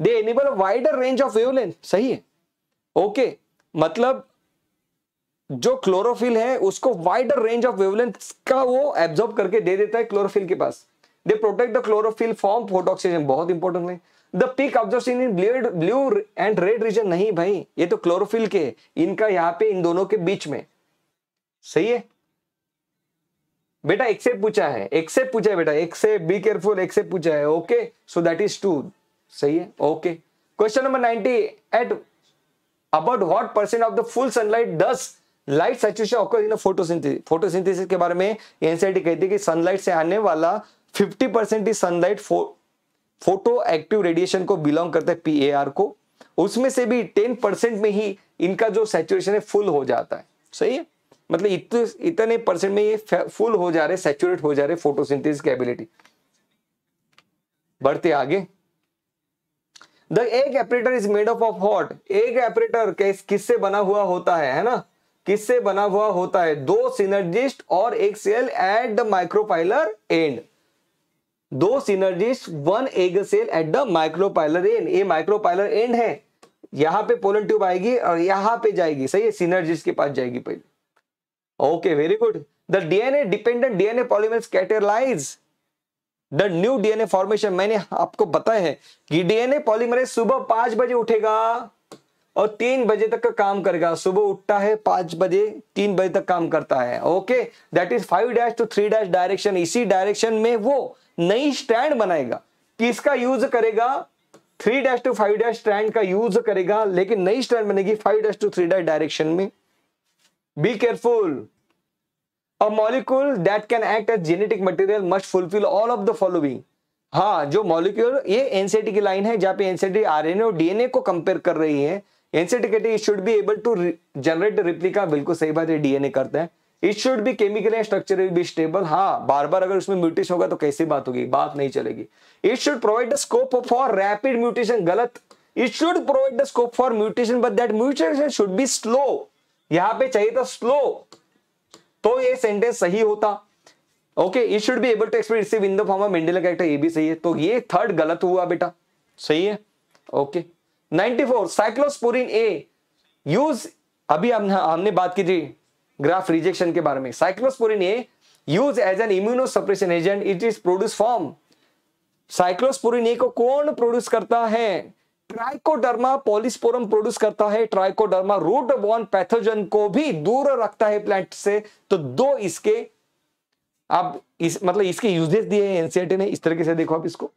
they enable wider range of wavelength सही है okay okay, मतलब जो क्लोरोफिल है उसको वाइडर रेंज ऑफ वेवलेंथ का वो एब्जॉर्ब करके दे देता है क्लोरोफिल के पास they protect the chlorophyll from photooxidation बहुत इंपॉर्टेंट है the peak observe in blue blue and red region नहीं भाई ये तो क्लोरोफिल के इनका यहाँ पे इन दोनों के बीच में सही है बेटा एक से पूछा है एक से पूछा है बेटा एक से बी केयरफुल एक से पूछा है okay so that is two सही है okay question number ninety eight about what percent of the full sunlight does light सैचुएशन ऑकर इन फोटोसिंथेसिस फोटोसिंथेसिस के बारे में एनसीआरटी कहती है कि सनलाइट से आने वाला 50 परसेंट ही सनलाइट फोटो एक्टिव रेडिएशन को बिलोंग करता है पीएआर को उसमें से भी 10 परसेंट में ही इनका जो सैचुरेशन है फुल हो जाता है सही है मतलब इत, इतने परसेंट में ये फुल हो जा रहे सेचुरेट हो जा रहे फोटोसिंथेसिस की एबिलिटी बढ़ते आगे the egg apparatus is made up of what egg apparatus किससे बना हुआ होता है है ना किससे बना हुआ होता है दो सिनर्जिस्ट और एक cell at the micropylar end दो synergids one egg cell at the micropylar end ये माइक्रोपाइलर एंड है यहां पे पोलन ट्यूब आएगी और यहां पे जाएगी सही है सिनर्जिस्ट के पास जाएगी पहले okay very good the DNA dependent DNA polymerase catalyse the new DNA formation मैंने आपको बताया है कि डीएनए पॉलीमरेज सुबह पांच बजे उठेगा और तीन बजे तक का काम करेगा सुबह उठता है पांच बजे तीन बजे तक काम करता है okay that is five dash two three dash direction इसी डायरेक्शन में वो नई स्टैंड बनाएगा किसका यूज करेगा three dash two five dash strand का यूज करेगा लेकिन नई स्टैंड बनेगी five dash two three dash direction में be careful a molecule that can act as genetic material must fulfil all of the following हाँ जो molecule ये NCT की लाइन है जहां पे एनसीटी आरएनए और डीएनए को कंपेयर कर रही है बात हाँ, तो नहीं चलेगी it should provide scope for rapid mutation गलत it should provide scope for mutation but that mutation should be slow यहां चाहिए था स्लो तो ये सेंटेंस सही होता okay it should be able to express receive in the form of Mendelian character ये भी सही है तो ये थर्ड गलत हुआ बेटा सही है okay okay. 94 cyclosporin A use अभी हमने हमने बात की थी ग्राफ रिजेक्शन के बारे में cyclosporin A use as an immuno suppression agent it is produce from cyclosporin A को कौन प्रोड्यूस करता है ट्राइकोडर्मा पॉलिस्पोरम प्रोड्यूस करता है ट्राइकोडर्मा रूट बॉर्न पैथोजन को भी दूर रखता है प्लांट से तो दो इसके आप इस मतलब इसके यूजेस दिए हैं एनसीआरटी ने इस तरीके से देखो आप इसको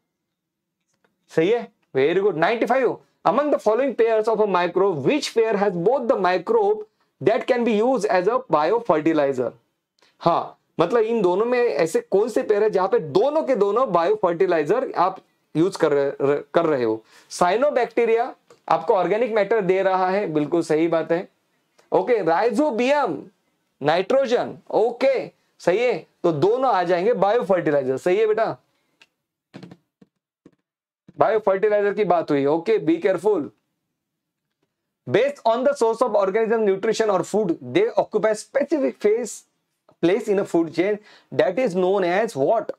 सही है very good 95 Among the following pairs of a microbe, which pair has both the microbe that can be used as a biofertilizer? हाँ मतलब इन दोनों में ऐसे कौन से पेयर है जहां पे दोनों के दोनों बायो फर्टिलाइजर आप यूज कर रहे कर रहे हो साइनो बैक्टीरिया आपको ऑर्गेनिक मैटर दे रहा है बिल्कुल सही बात है ओके राइजोबियम नाइट्रोजन ओके सही है तो दोनों आ जाएंगे बायो फर्टिलाइजर सही है बेटा बायो फर्टिलाइजर की बात हुई okay be careful based on the source of organism nutrition और food they occupy specific face place in a food chain that is known as what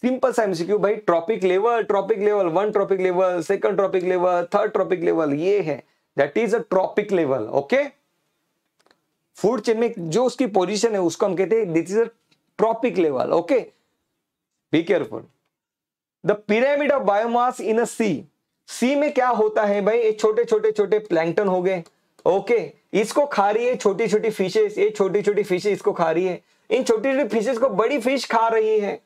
simple सा एमसीक्यू भाई trophic level trophic level one trophic level second trophic level third trophic level ये है that is a trophic level okay food chain में जो उसकी position है उसको हम कहते हैं this is a trophic level okay be careful the pyramid of biomass in a sea sea में क्या होता है भाई ये छोटे छोटे छोटे प्लैंकटन हो गए ओके इसको खा रही है छोटी छोटी फिशेस ये छोटी छोटी फिशेस इसको खा रही है इन छोटी छोटी फिशेस को बड़ी फिश खा रही है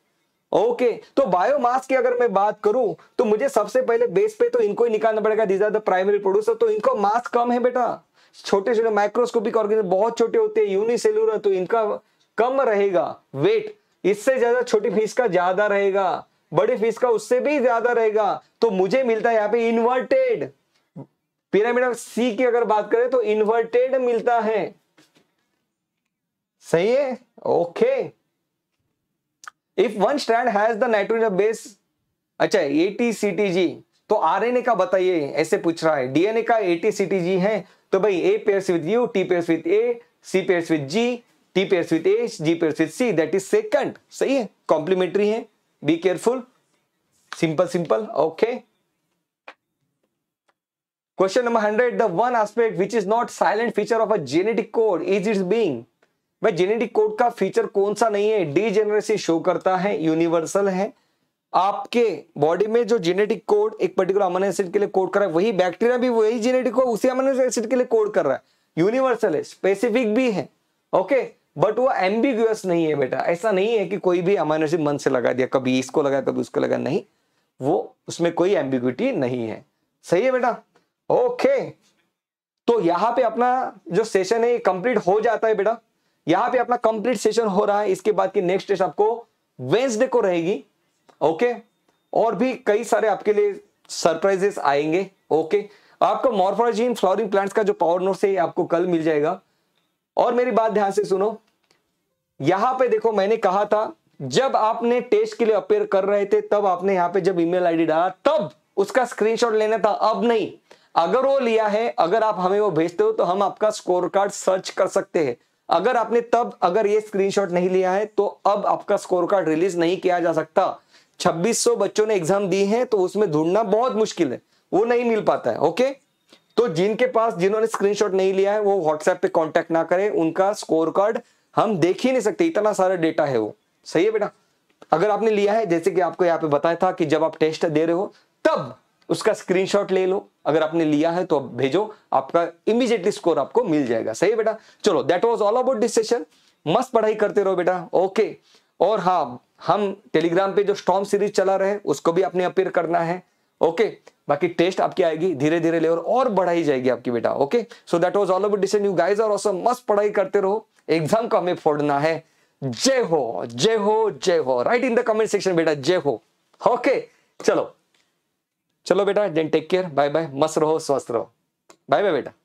ओके तो बायोमास की अगर मैं बात करूं तो मुझे सबसे पहले बेस पे तो इनको ही निकालना पड़ेगा these are the primary producer तो इनको मास कम है बेटा छोटे छोटे माइक्रोस्कोपिक ऑर्गेनिज्म बहुत छोटे होते हैं यूनिसेलुलर तो इनका कम रहेगा वेट इससे ज्यादा छोटी फिश का ज्यादा रहेगा बड़ी फीस का उससे भी ज्यादा रहेगा तो मुझे मिलता है यहाँ पे इन्वर्टेड पिरामिड ऑफ सी की अगर बात करें तो इन्वर्टेड मिलता है सही है okay if one strand has the nitrogen base अच्छा ए एटीसीटीजी तो आरएनए का बताइए ऐसे पूछ रहा है डीएनए का ए एटीसीटीजी है तो भाई A pairs with U T pairs with A C pairs with G T pairs with A G pairs with C that is second सही है कॉम्प्लीमेंट्री है be careful simple simple okay question number 100 the one aspect which is not silent feature of a genetic code is its being भाई genetic code का feature कौन सा नहीं है D जेनरेसी show करता है यूनिवर्सल है आपके बॉडी में जो जेनेटिक कोड एक पर्टिकुलर अमन एसिड के लिए कोड कर रहा है वही बैक्टीरिया भी वही जेनेटिक कोड उसी अमन एसिड के लिए कोड कर रहा है यूनिवर्सल है स्पेसिफिक भी है ओके okay? बट वो एम्बिग्यूस नहीं है बेटा ऐसा नहीं है कि कोई भी अमाइनो एसिड मन से लगा दिया कभी इसको लगा कभी उसको लगा नहीं वो उसमें कोई एम्बिग्यूटी नहीं है सही है बेटा ओके तो यहाँ पे अपना जो सेशन है कंप्लीट हो जाता है बेटा यहाँ पे अपना कंप्लीट सेशन हो रहा है इसके बाद की नेक्स्ट डेट आपको वेंसडे को रहेगी ओके और भी कई सारे आपके लिए सरप्राइजेस आएंगे ओके आपको मॉर्फोलॉजी इन फ्लॉरिंग प्लांट्स का जो पावर नोट है आपको कल मिल जाएगा और मेरी बात ध्यान से सुनो यहां पे देखो मैंने कहा था जब आपने टेस्ट के लिए अपेयर कर रहे थे तब आपने यहां पे जब ईमेल आईडी डाला तब उसका स्क्रीनशॉट लेना था अब नहीं अगर वो लिया है अगर आप हमें वो भेजते हो तो हम आपका स्कोर कार्ड सर्च कर सकते हैं अगर आपने तब अगर ये स्क्रीनशॉट नहीं लिया है तो अब आपका स्कोर कार्ड रिलीज नहीं किया जा सकता 2600 बच्चों ने एग्जाम दी है तो उसमें ढूंढना बहुत मुश्किल है वो नहीं मिल पाता है ओके तो जिनके पास जिन्होंने स्क्रीनशॉट नहीं लिया है वो व्हाट्सएप पे कांटेक्ट ना करें उनका स्कोर कार्ड हम देख ही नहीं सकते इतना सारा डेटा है वो सही है बेटा अगर आपने लिया है जैसे कि आपको यहाँ पे बताया था कि जब आप टेस्ट दे रहे हो तब उसका स्क्रीन ले लो अगर आपने लिया है तो आप भेजो आपका इमिजिएटली स्कोर आपको मिल जाएगा सही है बेटा चलो that was all about this session मस्त पढ़ाई करते रहो बेटा ओके और हाँ हम टेलीग्राम पे जो स्टॉम सीरीज चला रहे उसको भी आपने अपीयर करना है ओके बाकी टेस्ट आपकी आएगी धीरे धीरे लेवल और बढ़ाई जाएगी आपकी बेटा okay so that was all of this session you guys are awesome मस्त पढ़ाई करते रहो एग्जाम को हमें फोड़ना है जय हो जय हो जय हो write in the comment section बेटा जय हो ओके चलो चलो बेटा then take care bye bye मस्त रहो स्वस्थ रहो बाय बाय बेटा